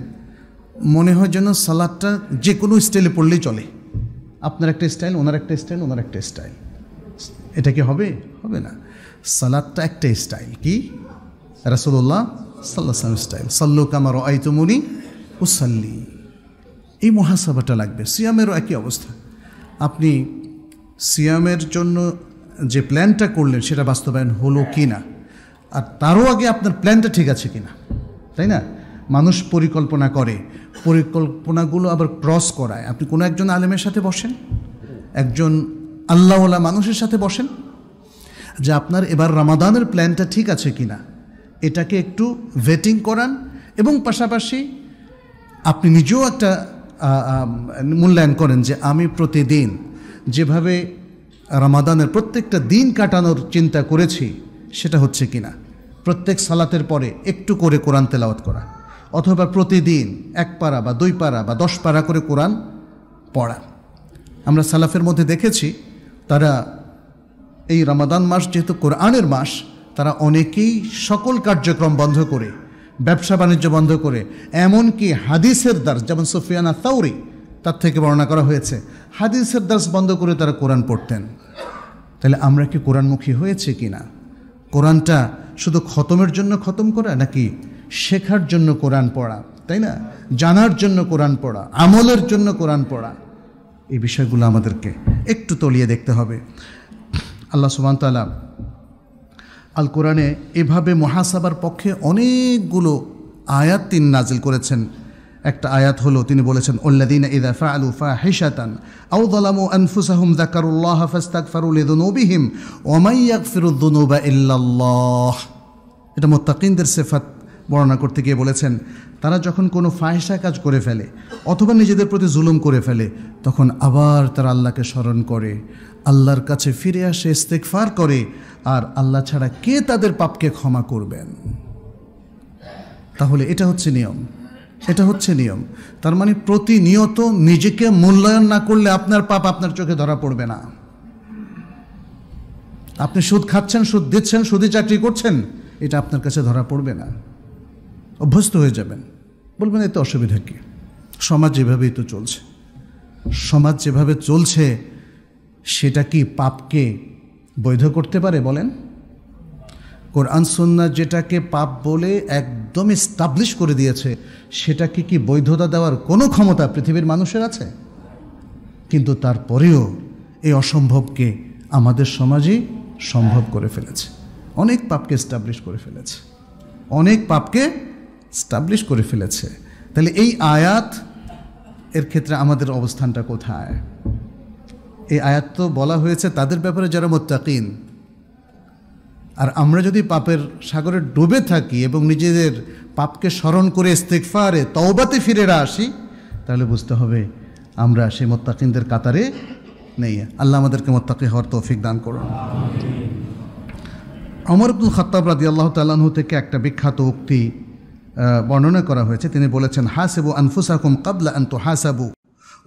মনে হয় যেন সালাদটা যে কোনো স্টাইলে পড়লেই চলে আপনার একটা স্টাইল ওনার একটা স্টাইল ওনার একটা স্টাইল এটা কি হবে হবে না সালাদটা একটা স্টাইল কি রাসুল্লাহ সাল্লা সালাম স্টাইল সাল্লু কামার ও সাল্লি এই মহাসভাটা লাগবে সিয়ামেরও একই অবস্থা আপনি সিয়ামের জন্য যে প্ল্যানটা করলেন সেটা বাস্তবায়ন হলো কি না আর তারও আগে আপনার প্ল্যানটা ঠিক আছে কি না তাই না মানুষ পরিকল্পনা করে পরিকল্পনাগুলো আবার ক্রস করায় আপনি কোনো একজন আলেমের সাথে বসেন একজন আল্লাহওয়ালা মানুষের সাথে বসেন যে আপনার এবার রামাদানের প্ল্যানটা ঠিক আছে কি না এটাকে একটু ভেটিং করান এবং পাশাপাশি আপনি নিজেও একটা মূল্যায়ন করেন যে আমি প্রতিদিন যেভাবে রামাদানের প্রত্যেকটা দিন কাটানোর চিন্তা করেছি সেটা হচ্ছে কি না প্রত্যেক সালাতের পরে একটু করে কোরআন তেলাওয়াত করা অথবা প্রতিদিন এক পাড়া বা দুই পাড়া বা দশ পাড়া করে কোরআন পড়া আমরা সালাফের মধ্যে দেখেছি তারা এই রমাদান মাস যেহেতু কোরআনের মাস তারা অনেকেই সকল কার্যক্রম বন্ধ করে ব্যবসা বাণিজ্য বন্ধ করে এমনকি হাদিসের দাস যেমন সুফিয়ানা তাউরি তার থেকে বর্ণনা করা হয়েছে হাদিসের দাস বন্ধ করে তারা কোরআন পড়তেন তাহলে আমরা কি কোরআনমুখী হয়েছে কি না কোরআনটা শুধু খতমের জন্য খতম করা নাকি শেখার জন্য কোরআন পড়া তাই না জানার জন্য কোরআন পড়া আমলের জন্য কোরআন পড়া এই বিষয়গুলো আমাদেরকে একটু তলিয়ে দেখতে হবে আল্লাহ সুবাহতালা আল কোরআনে এভাবে মহাসাবার পক্ষে অনেকগুলো আয়াত তিনি নাজিল করেছেন একটা আয়াত হলো তিনি বলেছেন ওল্লাদিন ইদা ফাআলু ফাহিশাতান আও যালামু আনফুসাহুম যাকারুল্লাহ ফাস্তাগফিরু লিযুনুবিহিম ওয়া মান ইয়াগফিরুয যুনুবা ইল্লাল্লাহ এটা মুত্তাকিনদের সিফাত বর্ণনা করতে গিয়ে বলেছেন তারা যখন কোনো ফায়সা কাজ করে ফেলে অথবা নিজেদের প্রতি জুলুম করে ফেলে তখন আবার তারা আল্লাহকে স্মরণ করে আল্লাহর কাছে ফিরে আসে ইস্তেকফার করে আর আল্লাহ ছাড়া কে তাদের পাপকে ক্ষমা করবেন তাহলে এটা হচ্ছে নিয়ম এটা হচ্ছে নিয়ম তার মানে প্রতিনিয়ত নিজেকে মূল্যায়ন না করলে আপনার পাপ আপনার চোখে ধরা পড়বে না আপনি সুদ খাচ্ছেন সুদ দিচ্ছেন সুদে চাকরি করছেন এটা আপনার কাছে ধরা পড়বে না অভ্যস্ত হয়ে যাবেন বলবেন এতে অসুবিধা কী সমাজ যেভাবেই তো চলছে সমাজ যেভাবে চলছে সেটা কি পাপকে বৈধ করতে পারে বলেন কোরআন সন্না যেটাকে পাপ বলে একদম স্টাবলিশ করে দিয়েছে সেটাকে কি বৈধতা দেওয়ার কোনো ক্ষমতা পৃথিবীর মানুষের আছে কিন্তু তারপরেও এই অসম্ভবকে আমাদের সমাজই সম্ভব করে ফেলেছে অনেক পাপকে স্টাবলিশ করে ফেলেছে অনেক পাপকে স্টাবলিশ করে ফেলেছে তাহলে এই আয়াত এর ক্ষেত্রে আমাদের অবস্থানটা কোথায় এই আয়াত তো বলা হয়েছে তাদের ব্যাপারে যারা মোত্তাকিন আর আমরা যদি পাপের সাগরে ডুবে থাকি এবং নিজেদের পাপকে স্মরণ করে ইস্তেকফারে তওবাতে ফিরে আসি তাহলে বুঝতে হবে আমরা সেই মোত্তাকিনদের কাতারে নেই আল্লাহ আমাদেরকে মোত্তাকি হওয়ার তৌফিক দান করুন অমর আব্দুল খত্তাব রাজি আল্লাহ তাল্লাহ থেকে একটা বিখ্যাত উক্তি বর্ণনা করা হয়েছে তিনি বলেছেন হাসেবু আনফুসাকুম কাবলা আন্তু হাসাবু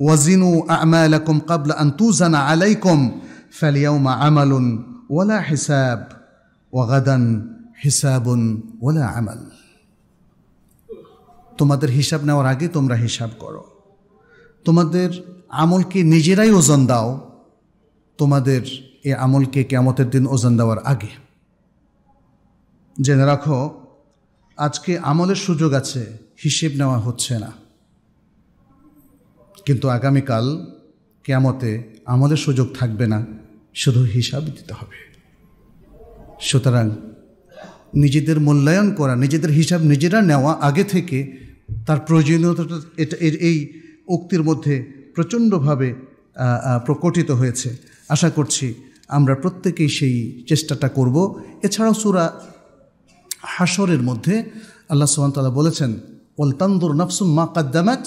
ওয়াজিনু আমালাকুম কাবলা আন্তুজানা আলাইকুম ফালিয়াউমা আমালুন ওয়ালা হিসাব ওয়াগাদান হিসাবুন ওয়ালা আমাল তোমাদের হিসাব নেওয়ার আগে তোমরা হিসাব করো তোমাদের আমলকে নিজেরাই ওজন দাও তোমাদের এ আমলকে কেমতের দিন ওজন দেওয়ার আগে জেনে রাখো আজকে আমলের সুযোগ আছে হিসেব নেওয়া হচ্ছে না কিন্তু আগামীকাল কেয়ামতে আমলের সুযোগ থাকবে না শুধু হিসাব দিতে হবে সুতরাং নিজেদের মূল্যায়ন করা নিজেদের হিসাব নিজেরা নেওয়া আগে থেকে তার প্রয়োজনীয়তাটা এটা এই উক্তির মধ্যে প্রচণ্ডভাবে প্রকটিত হয়েছে আশা করছি আমরা প্রত্যেকেই সেই চেষ্টাটা করব এছাড়াও সুরা হাসরের মধ্যে আল্লাহ সুবাহতাল্লাহ বলেছেন ওলতান্দুর নফসুম মা কাদ্দামাত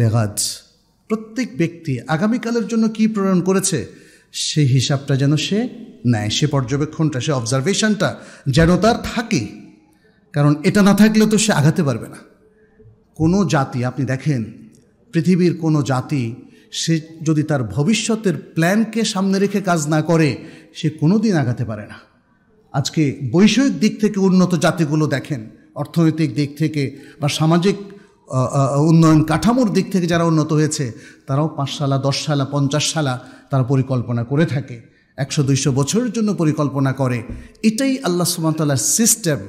লেগাজ প্রত্যেক ব্যক্তি আগামীকালের জন্য কি প্রেরণ করেছে সেই হিসাবটা যেন সে নেয় সে পর্যবেক্ষণটা সে অবজারভেশনটা যেন তার থাকে কারণ এটা না থাকলে তো সে আগাতে পারবে না কোনো জাতি আপনি দেখেন পৃথিবীর কোনো জাতি সে যদি তার ভবিষ্যতের প্ল্যানকে সামনে রেখে কাজ না করে সে কোনো দিন আগাতে পারে না আজকে বৈষয়িক দিক থেকে উন্নত জাতিগুলো দেখেন অর্থনৈতিক দিক থেকে বা সামাজিক উন্নয়ন কাঠামোর দিক থেকে যারা উন্নত হয়েছে তারাও পাঁচ দশ সালা পঞ্চাশ সালা তারা পরিকল্পনা করে থাকে একশো দুইশো বছরের জন্য পরিকল্পনা করে এটাই আল্লাহ সুমাতাল্লাহ সিস্টেম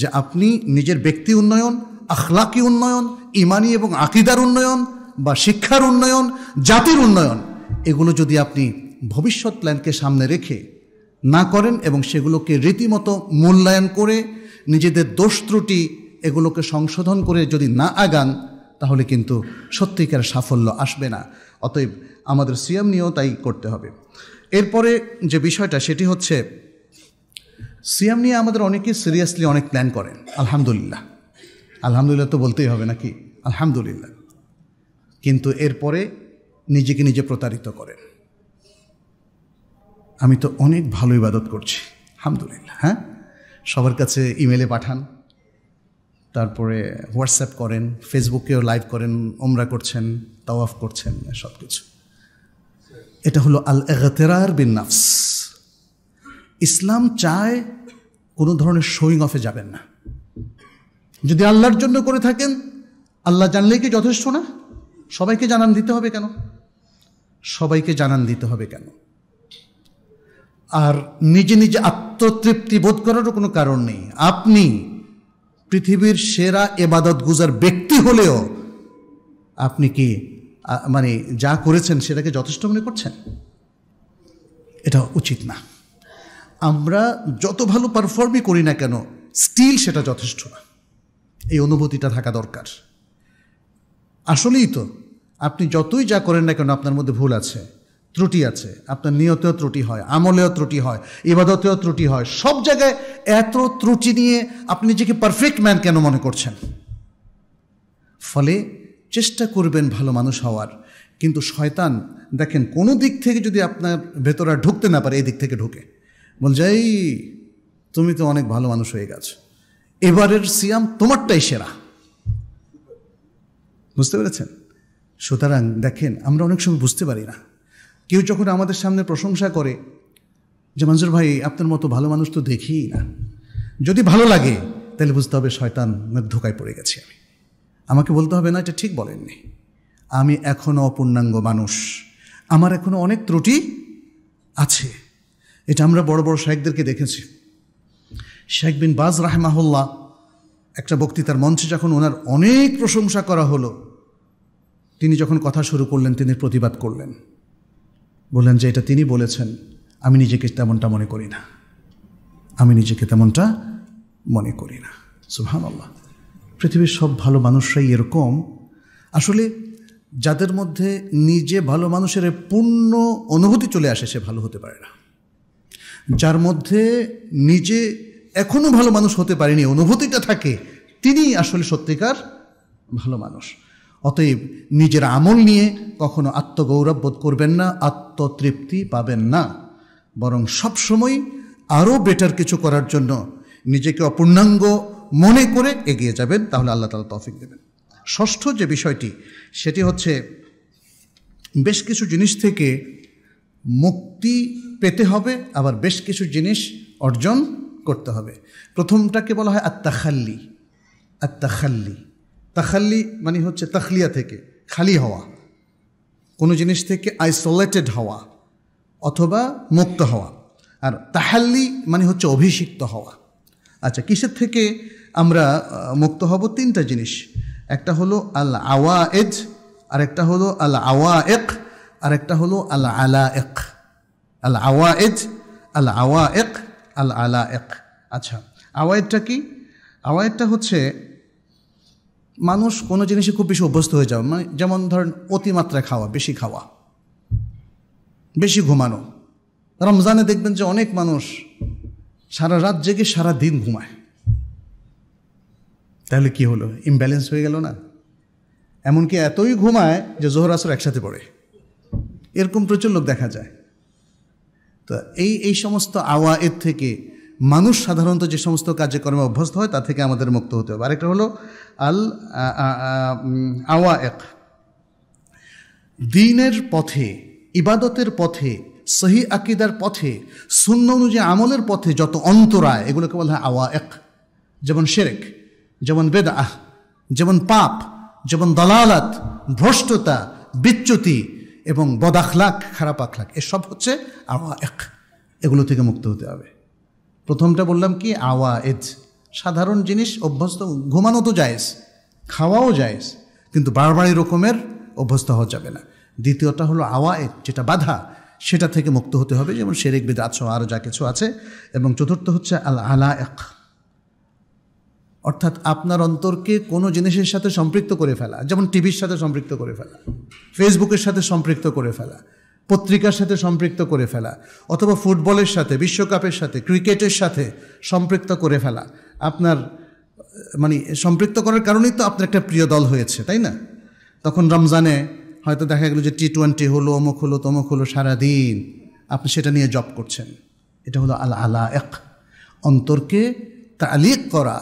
যে আপনি নিজের ব্যক্তি উন্নয়ন আখলাকি উন্নয়ন ইমানি এবং আকিদার উন্নয়ন বা শিক্ষার উন্নয়ন জাতির উন্নয়ন এগুলো যদি আপনি ভবিষ্যৎ প্ল্যানকে সামনে রেখে না করেন এবং সেগুলোকে রীতিমতো মূল্যায়ন করে নিজেদের দোষ ত্রুটি এগুলোকে সংশোধন করে যদি না আগান তাহলে কিন্তু সত্যিকার সাফল্য আসবে না অতএব আমাদের সিএম নিয়েও তাই করতে হবে এরপরে যে বিষয়টা সেটি হচ্ছে সিএম নিয়ে আমাদের অনেকে সিরিয়াসলি অনেক প্ল্যান করেন আলহামদুলিল্লাহ আলহামদুলিল্লাহ তো বলতেই হবে নাকি আলহামদুলিল্লাহ কিন্তু এরপরে নিজেকে নিজে প্রতারিত করেন আমি তো অনেক ভালো ইবাদত করছি আলহামদুলিল্লাহ হ্যাঁ সবার কাছে ইমেলে পাঠান তারপরে হোয়াটসঅ্যাপ করেন ফেসবুকেও লাইভ করেন ওমরা করছেন তাওয়াফ করছেন সব কিছু এটা হলো আল এগতেরার বিন নাফস ইসলাম চায় কোনো ধরনের শোয়িং অফে যাবেন না যদি আল্লাহর জন্য করে থাকেন আল্লাহ জানলেই কি যথেষ্ট না সবাইকে জানান দিতে হবে কেন সবাইকে জানান দিতে হবে কেন আর নিজে নিজে আত্মতৃপ্তি বোধ করারও কোনো কারণ নেই আপনি পৃথিবীর সেরা এবাদত গুজার ব্যক্তি হলেও আপনি কি মানে যা করেছেন সেটাকে যথেষ্ট মনে করছেন এটা উচিত না আমরা যত ভালো পারফর্মই করি না কেন স্টিল সেটা যথেষ্ট না এই অনুভূতিটা থাকা দরকার আসলেই তো আপনি যতই যা করেন না কেন আপনার মধ্যে ভুল আছে ত্রুটি আছে আপনার নিয়তেও ত্রুটি হয় আমলেও ত্রুটি হয় ইবাদতেও ত্রুটি হয় সব জায়গায় এত ত্রুটি নিয়ে আপনি নিজেকে পারফেক্ট ম্যান কেন মনে করছেন ফলে চেষ্টা করবেন ভালো মানুষ হওয়ার কিন্তু শয়তান দেখেন কোনো দিক থেকে যদি আপনার ভেতরে ঢুকতে না পারে এই দিক থেকে ঢুকে বলছে যাই তুমি তো অনেক ভালো মানুষ হয়ে গেছ এবারের সিয়াম তোমারটাই সেরা বুঝতে পেরেছেন সুতরাং দেখেন আমরা অনেক সময় বুঝতে পারি না কেউ যখন আমাদের সামনে প্রশংসা করে যে মঞ্জুর ভাই আপনার মতো ভালো মানুষ তো দেখি না যদি ভালো লাগে তাহলে বুঝতে হবে শয়তান ধোকায় পড়ে গেছি আমি আমাকে বলতে হবে না এটা ঠিক বলেননি আমি এখনও অপূর্ণাঙ্গ মানুষ আমার এখনও অনেক ত্রুটি আছে এটা আমরা বড় বড় শেখদেরকে দেখেছি শেখ বিন বাজ রাহমাহুল্লাহ একটা বক্তৃতার মঞ্চে যখন ওনার অনেক প্রশংসা করা হলো তিনি যখন কথা শুরু করলেন তিনি প্রতিবাদ করলেন বললেন যে এটা তিনি বলেছেন আমি নিজেকে তেমনটা মনে করি না আমি নিজেকে তেমনটা মনে করি না সুহান আল্লাহ পৃথিবীর সব ভালো মানুষরাই এরকম আসলে যাদের মধ্যে নিজে ভালো মানুষের পূর্ণ অনুভূতি চলে আসে সে ভালো হতে পারে না যার মধ্যে নিজে এখনও ভালো মানুষ হতে পারেনি অনুভূতিটা থাকে তিনি আসলে সত্যিকার ভালো মানুষ অতএব নিজের আমল নিয়ে কখনো আত্মগৌরব বোধ করবেন না আত্মতৃপ্তি পাবেন না বরং সবসময় আরও বেটার কিছু করার জন্য নিজেকে অপূর্ণাঙ্গ মনে করে এগিয়ে যাবেন তাহলে আল্লাহ তালা তফিক দেবেন ষষ্ঠ যে বিষয়টি সেটি হচ্ছে বেশ কিছু জিনিস থেকে মুক্তি পেতে হবে আবার বেশ কিছু জিনিস অর্জন করতে হবে প্রথমটাকে বলা হয় আত্মাখাল্লি আত্মাখাল্লি তাখাল্লি মানে হচ্ছে তাখলিয়া থেকে খালি হওয়া কোনো জিনিস থেকে আইসোলেটেড হওয়া অথবা মুক্ত হওয়া আর তাহাল্লি মানে হচ্ছে অভিষিক্ত হওয়া আচ্ছা কিসের থেকে আমরা মুক্ত হব তিনটা জিনিস একটা হলো আল আওয়া এজ আর একটা হলো আল আওয়া এক আর একটা হলো আল আলা এক আল আওয়া এজ আল আওয়া এক আল আলা এক আচ্ছা আওয়ায়েরটা কি আওয়ায়েরটা হচ্ছে মানুষ কোনো জিনিসে খুব বেশি অভ্যস্ত হয়ে যাবে মানে যেমন ধরেন অতিমাত্রায় খাওয়া বেশি খাওয়া বেশি ঘুমানো রমজানে দেখবেন যে অনেক মানুষ সারা রাত জেগে সারা দিন ঘুমায় তাহলে কি হলো ইমব্যালেন্স হয়ে গেল না এমনকি এতই ঘুমায় যে জোহর আসর একসাথে পড়ে এরকম প্রচুর লোক দেখা যায় তো এই এই সমস্ত আওয়া এর থেকে মানুষ সাধারণত যে সমস্ত কার্যক্রমে অভ্যস্ত হয় তা থেকে আমাদের মুক্ত হতে হবে আরেকটা হলো আল আওয়া এক দিনের পথে ইবাদতের পথে সহি আকিদার পথে শূন্য অনুযায়ী আমলের পথে যত অন্তরায় এগুলোকে বলা হয় আওয়া এক যেমন শেরেক যেমন বেদা যেমন পাপ যেমন দলালাত ভ্রষ্টতা বিচ্যুতি এবং বদাখলাক খারাপ আখলাক এসব হচ্ছে আওয়া এক এগুলো থেকে মুক্ত হতে হবে প্রথমটা বললাম কি আওয়া এজ সাধারণ জিনিস অভ্যস্ত ঘুমানো তো জায়েজ খাওয়াও জায়েজ কিন্তু বারবার রকমের অভ্যস্ত হওয়া যাবে না দ্বিতীয়টা হলো আওয়া এজ যেটা বাধা সেটা থেকে মুক্ত হতে হবে যেমন শেরেক বেদ আছো আরও যা কিছু আছে এবং চতুর্থ হচ্ছে আল আলা এক অর্থাৎ আপনার অন্তরকে কোনো জিনিসের সাথে সম্পৃক্ত করে ফেলা যেমন টিভির সাথে সম্পৃক্ত করে ফেলা ফেসবুকের সাথে সম্পৃক্ত করে ফেলা পত্রিকার সাথে সম্পৃক্ত করে ফেলা অথবা ফুটবলের সাথে বিশ্বকাপের সাথে ক্রিকেটের সাথে সম্পৃক্ত করে ফেলা আপনার মানে সম্পৃক্ত করার কারণেই তো আপনার একটা প্রিয় দল হয়েছে তাই না তখন রমজানে হয়তো দেখা গেল যে টি টোয়েন্টি হলো অমুক হলো তমুক হলো সারাদিন আপনি সেটা নিয়ে জব করছেন এটা হলো আল আলা এক অন্তরকে তালিক করা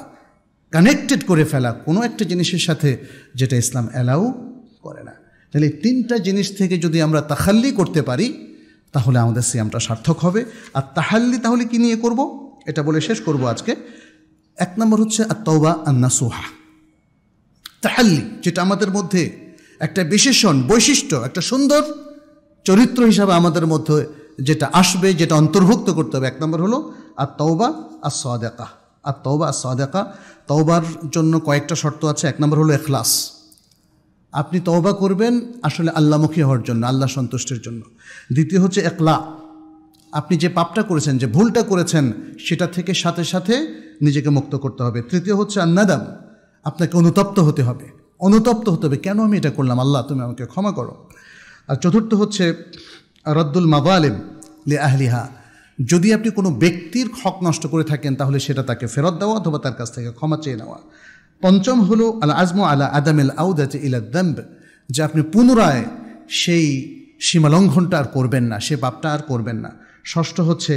কানেক্টেড করে ফেলা কোনো একটা জিনিসের সাথে যেটা ইসলাম অ্যালাউ করে না তাহলে এই তিনটা জিনিস থেকে যদি আমরা তাহাল্লি করতে পারি তাহলে আমাদের সিয়ামটা সার্থক হবে আর তাহাল্লি তাহলে কি নিয়ে করব এটা বলে শেষ করব আজকে এক নম্বর হচ্ছে আর তওবা আন্না সোহা তাহাল্লি যেটা আমাদের মধ্যে একটা বিশেষণ বৈশিষ্ট্য একটা সুন্দর চরিত্র হিসাবে আমাদের মধ্যে যেটা আসবে যেটা অন্তর্ভুক্ত করতে হবে এক নম্বর হলো আর তওবা আর সদেকা আর তওবা আর সদেকা তওবার জন্য কয়েকটা শর্ত আছে এক নম্বর হলো এখলাস আপনি তওবা করবেন আসলে আল্লামুখী হওয়ার জন্য আল্লাহ সন্তুষ্টের জন্য দ্বিতীয় হচ্ছে একলা আপনি যে পাপটা করেছেন যে ভুলটা করেছেন সেটা থেকে সাথে সাথে নিজেকে মুক্ত করতে হবে তৃতীয় হচ্ছে আন্নাদাম আপনাকে অনুতপ্ত হতে হবে অনুতপ্ত হতে হবে কেন আমি এটা করলাম আল্লাহ তুমি আমাকে ক্ষমা করো আর চতুর্থ হচ্ছে রদ্দুল মাবালিম লে আহলিহা যদি আপনি কোনো ব্যক্তির হক নষ্ট করে থাকেন তাহলে সেটা তাকে ফেরত দেওয়া অথবা তার কাছ থেকে ক্ষমা চেয়ে নেওয়া পঞ্চম হল আল আজম আলা আদামেল আউদাতে ইলা দম্ব যে আপনি পুনরায় সেই সীমালঙ্ঘনটা আর করবেন না সে পাপটা আর করবেন না ষষ্ঠ হচ্ছে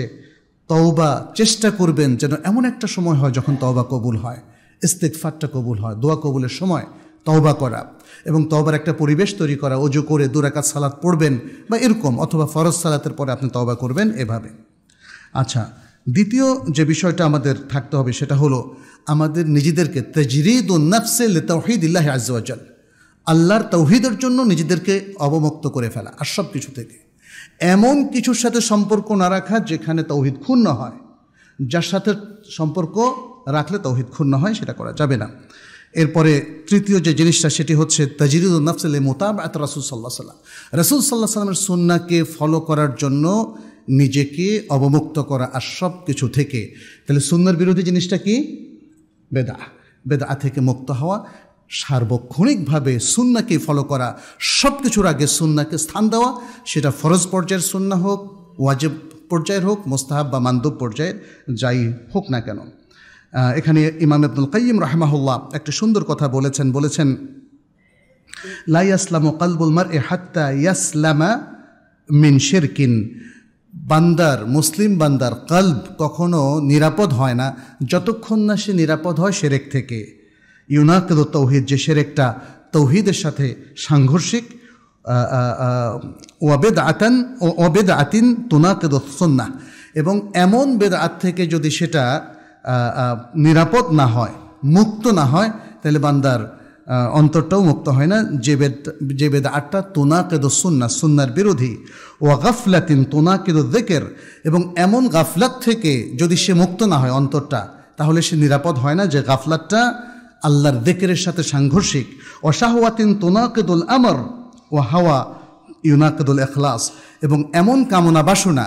তওবা চেষ্টা করবেন যেন এমন একটা সময় হয় যখন তওবা কবুল হয় ইস্তেকফারটা কবুল হয় দোয়া কবুলের সময় তওবা করা এবং তওবার একটা পরিবেশ তৈরি করা অজু করে দুরাকাত সালাত পড়বেন বা এরকম অথবা ফরজ সালাতের পরে আপনি তওবা করবেন এভাবে আচ্ছা দ্বিতীয় যে বিষয়টা আমাদের থাকতে হবে সেটা হলো আমাদের নিজেদেরকে তেজরিদ ও নফসে লে ইল্লাহ আজল আল্লাহর তৌহিদের জন্য নিজেদেরকে অবমুক্ত করে ফেলা আর সব কিছু থেকে এমন কিছুর সাথে সম্পর্ক না রাখা যেখানে তৌহিদ ক্ষুণ্ণ হয় যার সাথে সম্পর্ক রাখলে তৌহিদ ক্ষুণ্ণ হয় সেটা করা যাবে না এরপরে তৃতীয় যে জিনিসটা সেটি হচ্ছে তাজিরুল নফসলে মোতাব এত রাসুল সাল্লাহ সাল্লাম রাসুল সাল্লাহ সাল্লামের সুন্নাকে ফলো করার জন্য নিজেকে অবমুক্ত করা আর সব কিছু থেকে তাহলে সুন্দর বিরোধী জিনিসটা কি বেদা বেদা থেকে মুক্ত হওয়া সার্বক্ষণিকভাবে সুন্নাকে ফলো করা সব কিছুর আগে সুন্নাকে স্থান দেওয়া সেটা ফরজ পর্যায়ের সুন্না হোক ওয়াজেব পর্যায়ের হোক মোস্তাহাব বা মান্দব পর্যায়ের যাই হোক না কেন এখানে ইমাম আব্দুল কাইম রাহমাহুল্লাহ একটা সুন্দর কথা বলেছেন বলেছেন লাই আসলাম কালবুল মার এ হাত্তা ইয়াসলামা মিন শেরকিন বান্দার মুসলিম বান্দার কল্ব কখনো নিরাপদ হয় না যতক্ষণ না সে নিরাপদ হয় সেরেক থেকে ইউনাকদ তৌহিদ যে সেরেকটা তৌহিদের সাথে সাংঘর্ষিক ওয়াবেদ আতান ও অবেদ আতিন তোনাকেদ সন্না এবং এমন বেদ আত থেকে যদি সেটা নিরাপদ না হয় মুক্ত না হয় তাহলে বান্দার অন্তরটাও মুক্ত হয় না যে বেদ যে বেদ আটটা তোনা কেদ সুন্না সুন্নার বিরোধী ও গাফলাতিন তোনা কেদ দেকের এবং এমন গাফলাত থেকে যদি সে মুক্ত না হয় অন্তরটা তাহলে সে নিরাপদ হয় না যে গাফলাতটা আল্লাহর দেকেরের সাথে সাংঘর্ষিক ও তোনা কেদুল আমর ও হাওয়া ইউনাকেদুল এখলাস এবং এমন কামনা বাসনা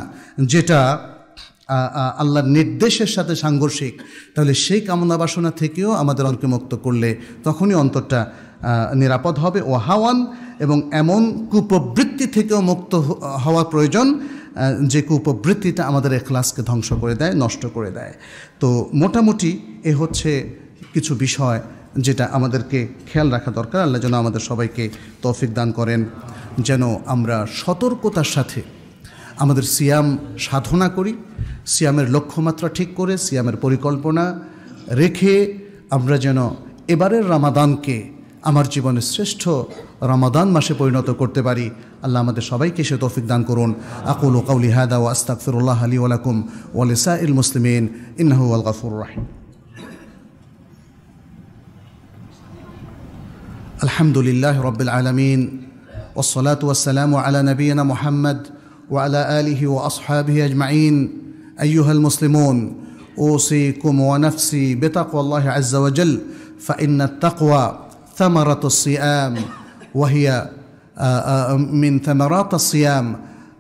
যেটা আল্লাহর নির্দেশের সাথে সাংঘর্ষিক তাহলে সেই কামনা বাসনা থেকেও আমাদের অন্তকে মুক্ত করলে তখনই অন্তরটা নিরাপদ হবে ও হাওয়ান এবং এমন কুপ্রবৃত্তি থেকেও মুক্ত হওয়া প্রয়োজন যে কুপ্রবৃত্তিটা আমাদের এখলাসকে ধ্বংস করে দেয় নষ্ট করে দেয় তো মোটামুটি এ হচ্ছে কিছু বিষয় যেটা আমাদেরকে খেয়াল রাখা দরকার আল্লাহ যেন আমাদের সবাইকে তৌফিক দান করেন যেন আমরা সতর্কতার সাথে আমাদের সিয়াম সাধনা করি সিয়ামের লক্ষ্যমাত্রা ঠিক করে সিয়ামের পরিকল্পনা রেখে আমরা যেন এবারের রামাদানকে আমার জীবনের শ্রেষ্ঠ রমাদান মাসে পরিণত করতে পারি আল্লাহ আমাদের সবাইকে সে তৌফিক দান করুন আকুল কাউলি হায়দা ও ফিরুল্লাহ আলী ওয়ালাকুম ওয়ালিসা ইল মুসলিমিন ইনাহু আল গাফুর রাহিম আলহামদুলিল্লাহ রবিল আলমিন ওসলাত ওয়াসালাম আলা নবীনা মোহাম্মদ ওয়ালা আলিহি ও আসহাবি আজমাইন ايها المسلمون اوصيكم ونفسي بتقوى الله عز وجل فان التقوى ثمره الصيام وهي آه، آه، من ثمرات الصيام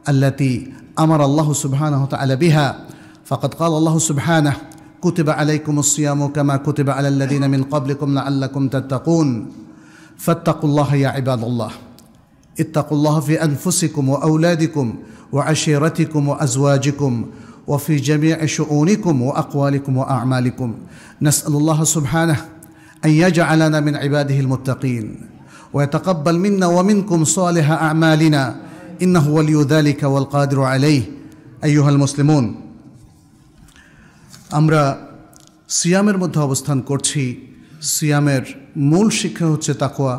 التي امر الله سبحانه وتعالى بها فقد قال الله سبحانه كتب عليكم الصيام كما كتب على الذين من قبلكم لعلكم تتقون فاتقوا الله يا عباد الله اتقوا الله في انفسكم واولادكم وعشيرتكم وازواجكم وفي جميع شؤونكم وأقوالكم وأعمالكم نسأل الله سبحانه أن يجعلنا من عباده المتقين ويتقبل منا ومنكم صالح أعمالنا إنه ولي ذلك والقادر عليه أيها المسلمون أمر সিয়ামের মধ্যে অবস্থান করছি সিয়ামের মূল শিক্ষা হচ্ছে তাকোয়া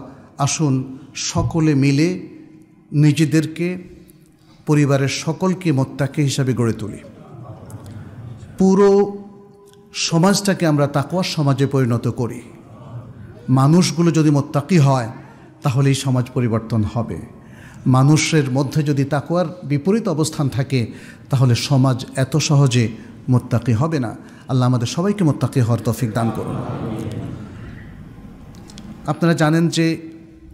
আসুন সকলে মিলে নিজেদেরকে পরিবারের সকলকে মত্তাকে হিসাবে গড়ে তুলি পুরো সমাজটাকে আমরা তাকুয়ার সমাজে পরিণত করি মানুষগুলো যদি মোত্তাকি হয় তাহলেই সমাজ পরিবর্তন হবে মানুষের মধ্যে যদি তাকুয়ার বিপরীত অবস্থান থাকে তাহলে সমাজ এত সহজে মোত্তাকি হবে না আল্লাহ আমাদের সবাইকে মোত্তাকি হওয়ার তফিক দান করুন আপনারা জানেন যে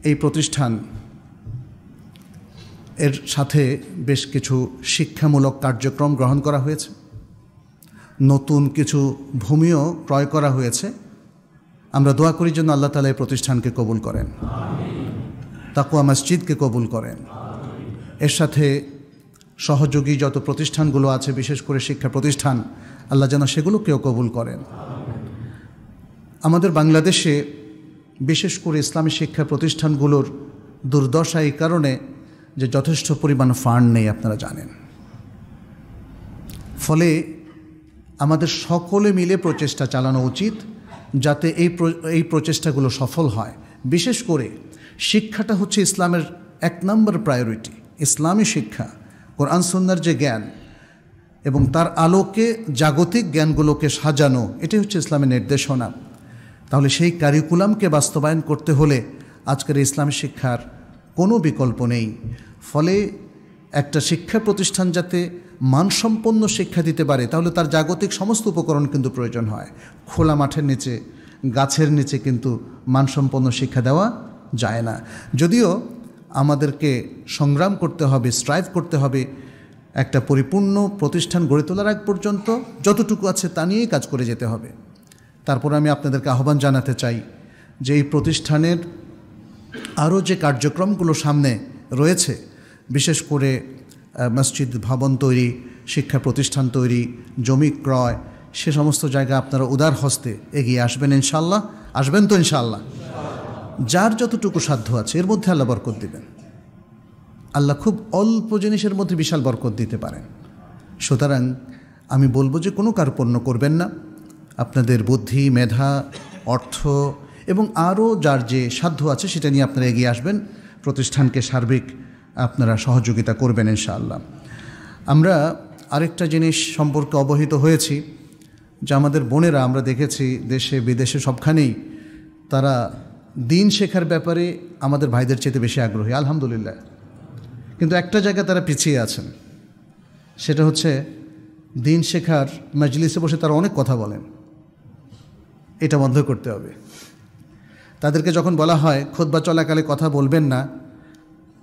এই প্রতিষ্ঠান এর সাথে বেশ কিছু শিক্ষামূলক কার্যক্রম গ্রহণ করা হয়েছে নতুন কিছু ভূমিও ক্রয় করা হয়েছে আমরা দোয়া করি জন্য আল্লাহ তালা এই প্রতিষ্ঠানকে কবুল করেন তাকুয়া মসজিদকে কবুল করেন এর সাথে সহযোগী যত প্রতিষ্ঠানগুলো আছে বিশেষ করে শিক্ষা প্রতিষ্ঠান আল্লাহ যেন সেগুলোকেও কবুল করেন আমাদের বাংলাদেশে বিশেষ করে ইসলামী শিক্ষা প্রতিষ্ঠানগুলোর দুর্দশা এই কারণে যে যথেষ্ট পরিমাণ ফান্ড নেই আপনারা জানেন ফলে আমাদের সকলে মিলে প্রচেষ্টা চালানো উচিত যাতে এই এই প্রচেষ্টাগুলো সফল হয় বিশেষ করে শিক্ষাটা হচ্ছে ইসলামের এক নম্বর প্রায়োরিটি ইসলামী শিক্ষা কোরআন সুন্দর যে জ্ঞান এবং তার আলোকে জাগতিক জ্ঞানগুলোকে সাজানো এটাই হচ্ছে ইসলামের নির্দেশনা তাহলে সেই কারিকুলামকে বাস্তবায়ন করতে হলে আজকের ইসলামী শিক্ষার কোনো বিকল্প নেই ফলে একটা শিক্ষা প্রতিষ্ঠান যাতে মানসম্পন্ন শিক্ষা দিতে পারে তাহলে তার জাগতিক সমস্ত উপকরণ কিন্তু প্রয়োজন হয় খোলা মাঠের নিচে গাছের নিচে কিন্তু মানসম্পন্ন শিক্ষা দেওয়া যায় না যদিও আমাদেরকে সংগ্রাম করতে হবে স্ট্রাইভ করতে হবে একটা পরিপূর্ণ প্রতিষ্ঠান গড়ে তোলার আগ পর্যন্ত যতটুকু আছে তা নিয়েই কাজ করে যেতে হবে তারপর আমি আপনাদেরকে আহ্বান জানাতে চাই যে এই প্রতিষ্ঠানের আরও যে কার্যক্রমগুলো সামনে রয়েছে বিশেষ করে মসজিদ ভবন তৈরি শিক্ষা প্রতিষ্ঠান তৈরি জমি ক্রয় সে সমস্ত জায়গা আপনারা উদার হস্তে এগিয়ে আসবেন ইনশাল্লাহ আসবেন তো ইনশাল্লাহ যার যতটুকু সাধ্য আছে এর মধ্যে আল্লাহ বরকত দিবেন আল্লাহ খুব অল্প জিনিসের মধ্যে বিশাল বরকত দিতে পারেন সুতরাং আমি বলবো যে কোনো পণ্য করবেন না আপনাদের বুদ্ধি মেধা অর্থ এবং আরও যার যে সাধ্য আছে সেটা নিয়ে আপনারা এগিয়ে আসবেন প্রতিষ্ঠানকে সার্বিক আপনারা সহযোগিতা করবেন ইনশাআল্লাহ আমরা আরেকটা জিনিস সম্পর্কে অবহিত হয়েছি যে আমাদের বোনেরা আমরা দেখেছি দেশে বিদেশে সবখানেই তারা দিন শেখার ব্যাপারে আমাদের ভাইদের চেয়ে বেশি আগ্রহী আলহামদুলিল্লাহ কিন্তু একটা জায়গায় তারা পিছিয়ে আছেন সেটা হচ্ছে দিন শেখার মজলিসে বসে তারা অনেক কথা বলেন এটা বন্ধ করতে হবে তাদেরকে যখন বলা হয় খোদ বা চলাকালে কথা বলবেন না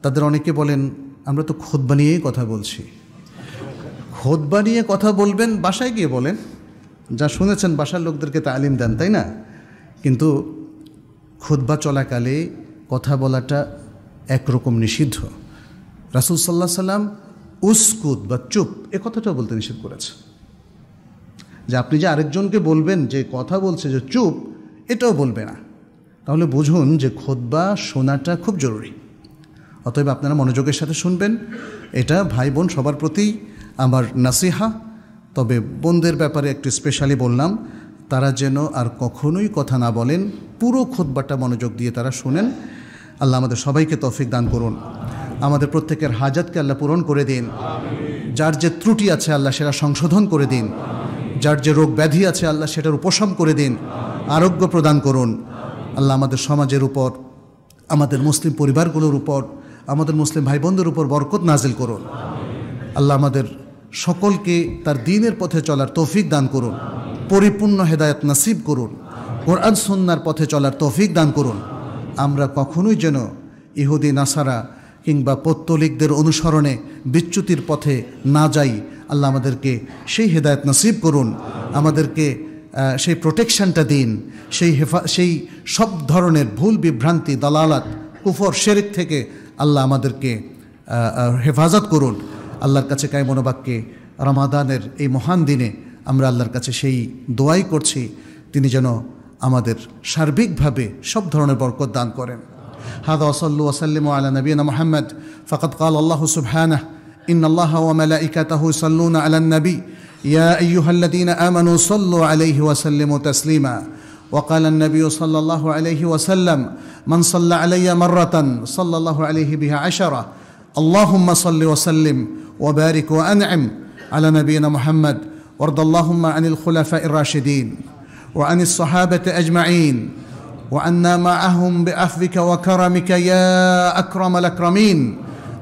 তাদের অনেকে বলেন আমরা তো খোদ বানিয়েই কথা বলছি খোদ বানিয়ে কথা বলবেন বাসায় গিয়ে বলেন যা শুনেছেন বাসার লোকদেরকে তালিম দেন তাই না কিন্তু খোদবা চলাকালে কথা বলাটা একরকম নিষিদ্ধ রাসুল সাল্লাহ সাল্লাম উস্কুত বা চুপ এ কথাটাও বলতে নিষেধ করেছে যে আপনি যে আরেকজনকে বলবেন যে কথা বলছে যে চুপ এটাও বলবে না তাহলে বুঝুন যে খোদবা শোনাটা খুব জরুরি অতএব আপনারা মনোযোগের সাথে শুনবেন এটা ভাই বোন সবার প্রতি আমার নাসিহা তবে বোনদের ব্যাপারে একটু স্পেশালি বললাম তারা যেন আর কখনোই কথা না বলেন পুরো খোদবাটা মনোযোগ দিয়ে তারা শুনেন আল্লাহ আমাদের সবাইকে তৌফিক দান করুন আমাদের প্রত্যেকের হাজাতকে আল্লাহ পূরণ করে দিন যার যে ত্রুটি আছে আল্লাহ সেটা সংশোধন করে দিন যার যে রোগ ব্যাধি আছে আল্লাহ সেটার উপশম করে দিন আরোগ্য প্রদান করুন আল্লাহ আমাদের সমাজের উপর আমাদের মুসলিম পরিবারগুলোর উপর আমাদের মুসলিম ভাই বোনদের উপর বরকত নাজিল করুন আল্লাহ আমাদের সকলকে তার দিনের পথে চলার তৌফিক দান করুন পরিপূর্ণ হেদায়ত নাসিব করুন কোরআন সন্ন্যার পথে চলার তৌফিক দান করুন আমরা কখনোই যেন ইহুদি নাসারা কিংবা পত্তলিকদের অনুসরণে বিচ্যুতির পথে না যাই আল্লাহ আমাদেরকে সেই হেদায়ত নাসিব করুন আমাদেরকে সেই প্রোটেকশনটা দিন সেই হেফা সেই সব ধরনের ভুল বিভ্রান্তি দালালাত কুফর শেরিক থেকে আল্লাহ আমাদেরকে হেফাজত করুন আল্লাহর কাছে কায় মনোবাক্যে রমাদানের এই মহান দিনে আমরা আল্লাহর কাছে সেই দোয়াই করছি তিনি যেন আমাদের সার্বিকভাবে সব ধরনের বরকত দান করেন هذا وصلوا وسلم على نبينا محمد فقد قال الله سبحانه إن الله وملائكته يصلون على النبي يا أيها الذين آمنوا صلوا عليه وسلموا تسليما وقال النبي صلى الله عليه وسلم من صلى علي مره صلى الله عليه بها عشره اللهم صل وسلم وبارك وانعم على نبينا محمد وارض اللهم عن الخلفاء الراشدين وعن الصحابه اجمعين وعنا معهم بعفوك وكرمك يا اكرم الاكرمين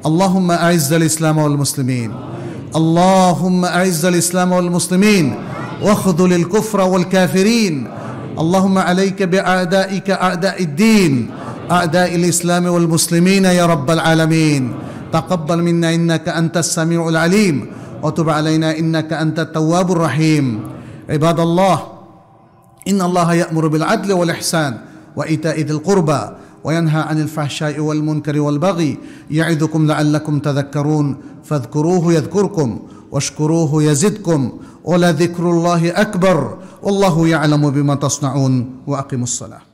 اللهم اعز الاسلام والمسلمين اللهم اعز الاسلام والمسلمين واخذل الكفر والكافرين اللهم عليك باعدائك اعداء الدين اعداء الاسلام والمسلمين يا رب العالمين تقبل منا انك انت السميع العليم وتب علينا انك انت التواب الرحيم عباد الله ان الله يامر بالعدل والاحسان وايتاء ذي القربى وينهى عن الفحشاء والمنكر والبغي يعظكم لعلكم تذكرون فاذكروه يذكركم واشكروه يزدكم ولذكر الله اكبر والله يعلم بما تصنعون واقموا الصلاه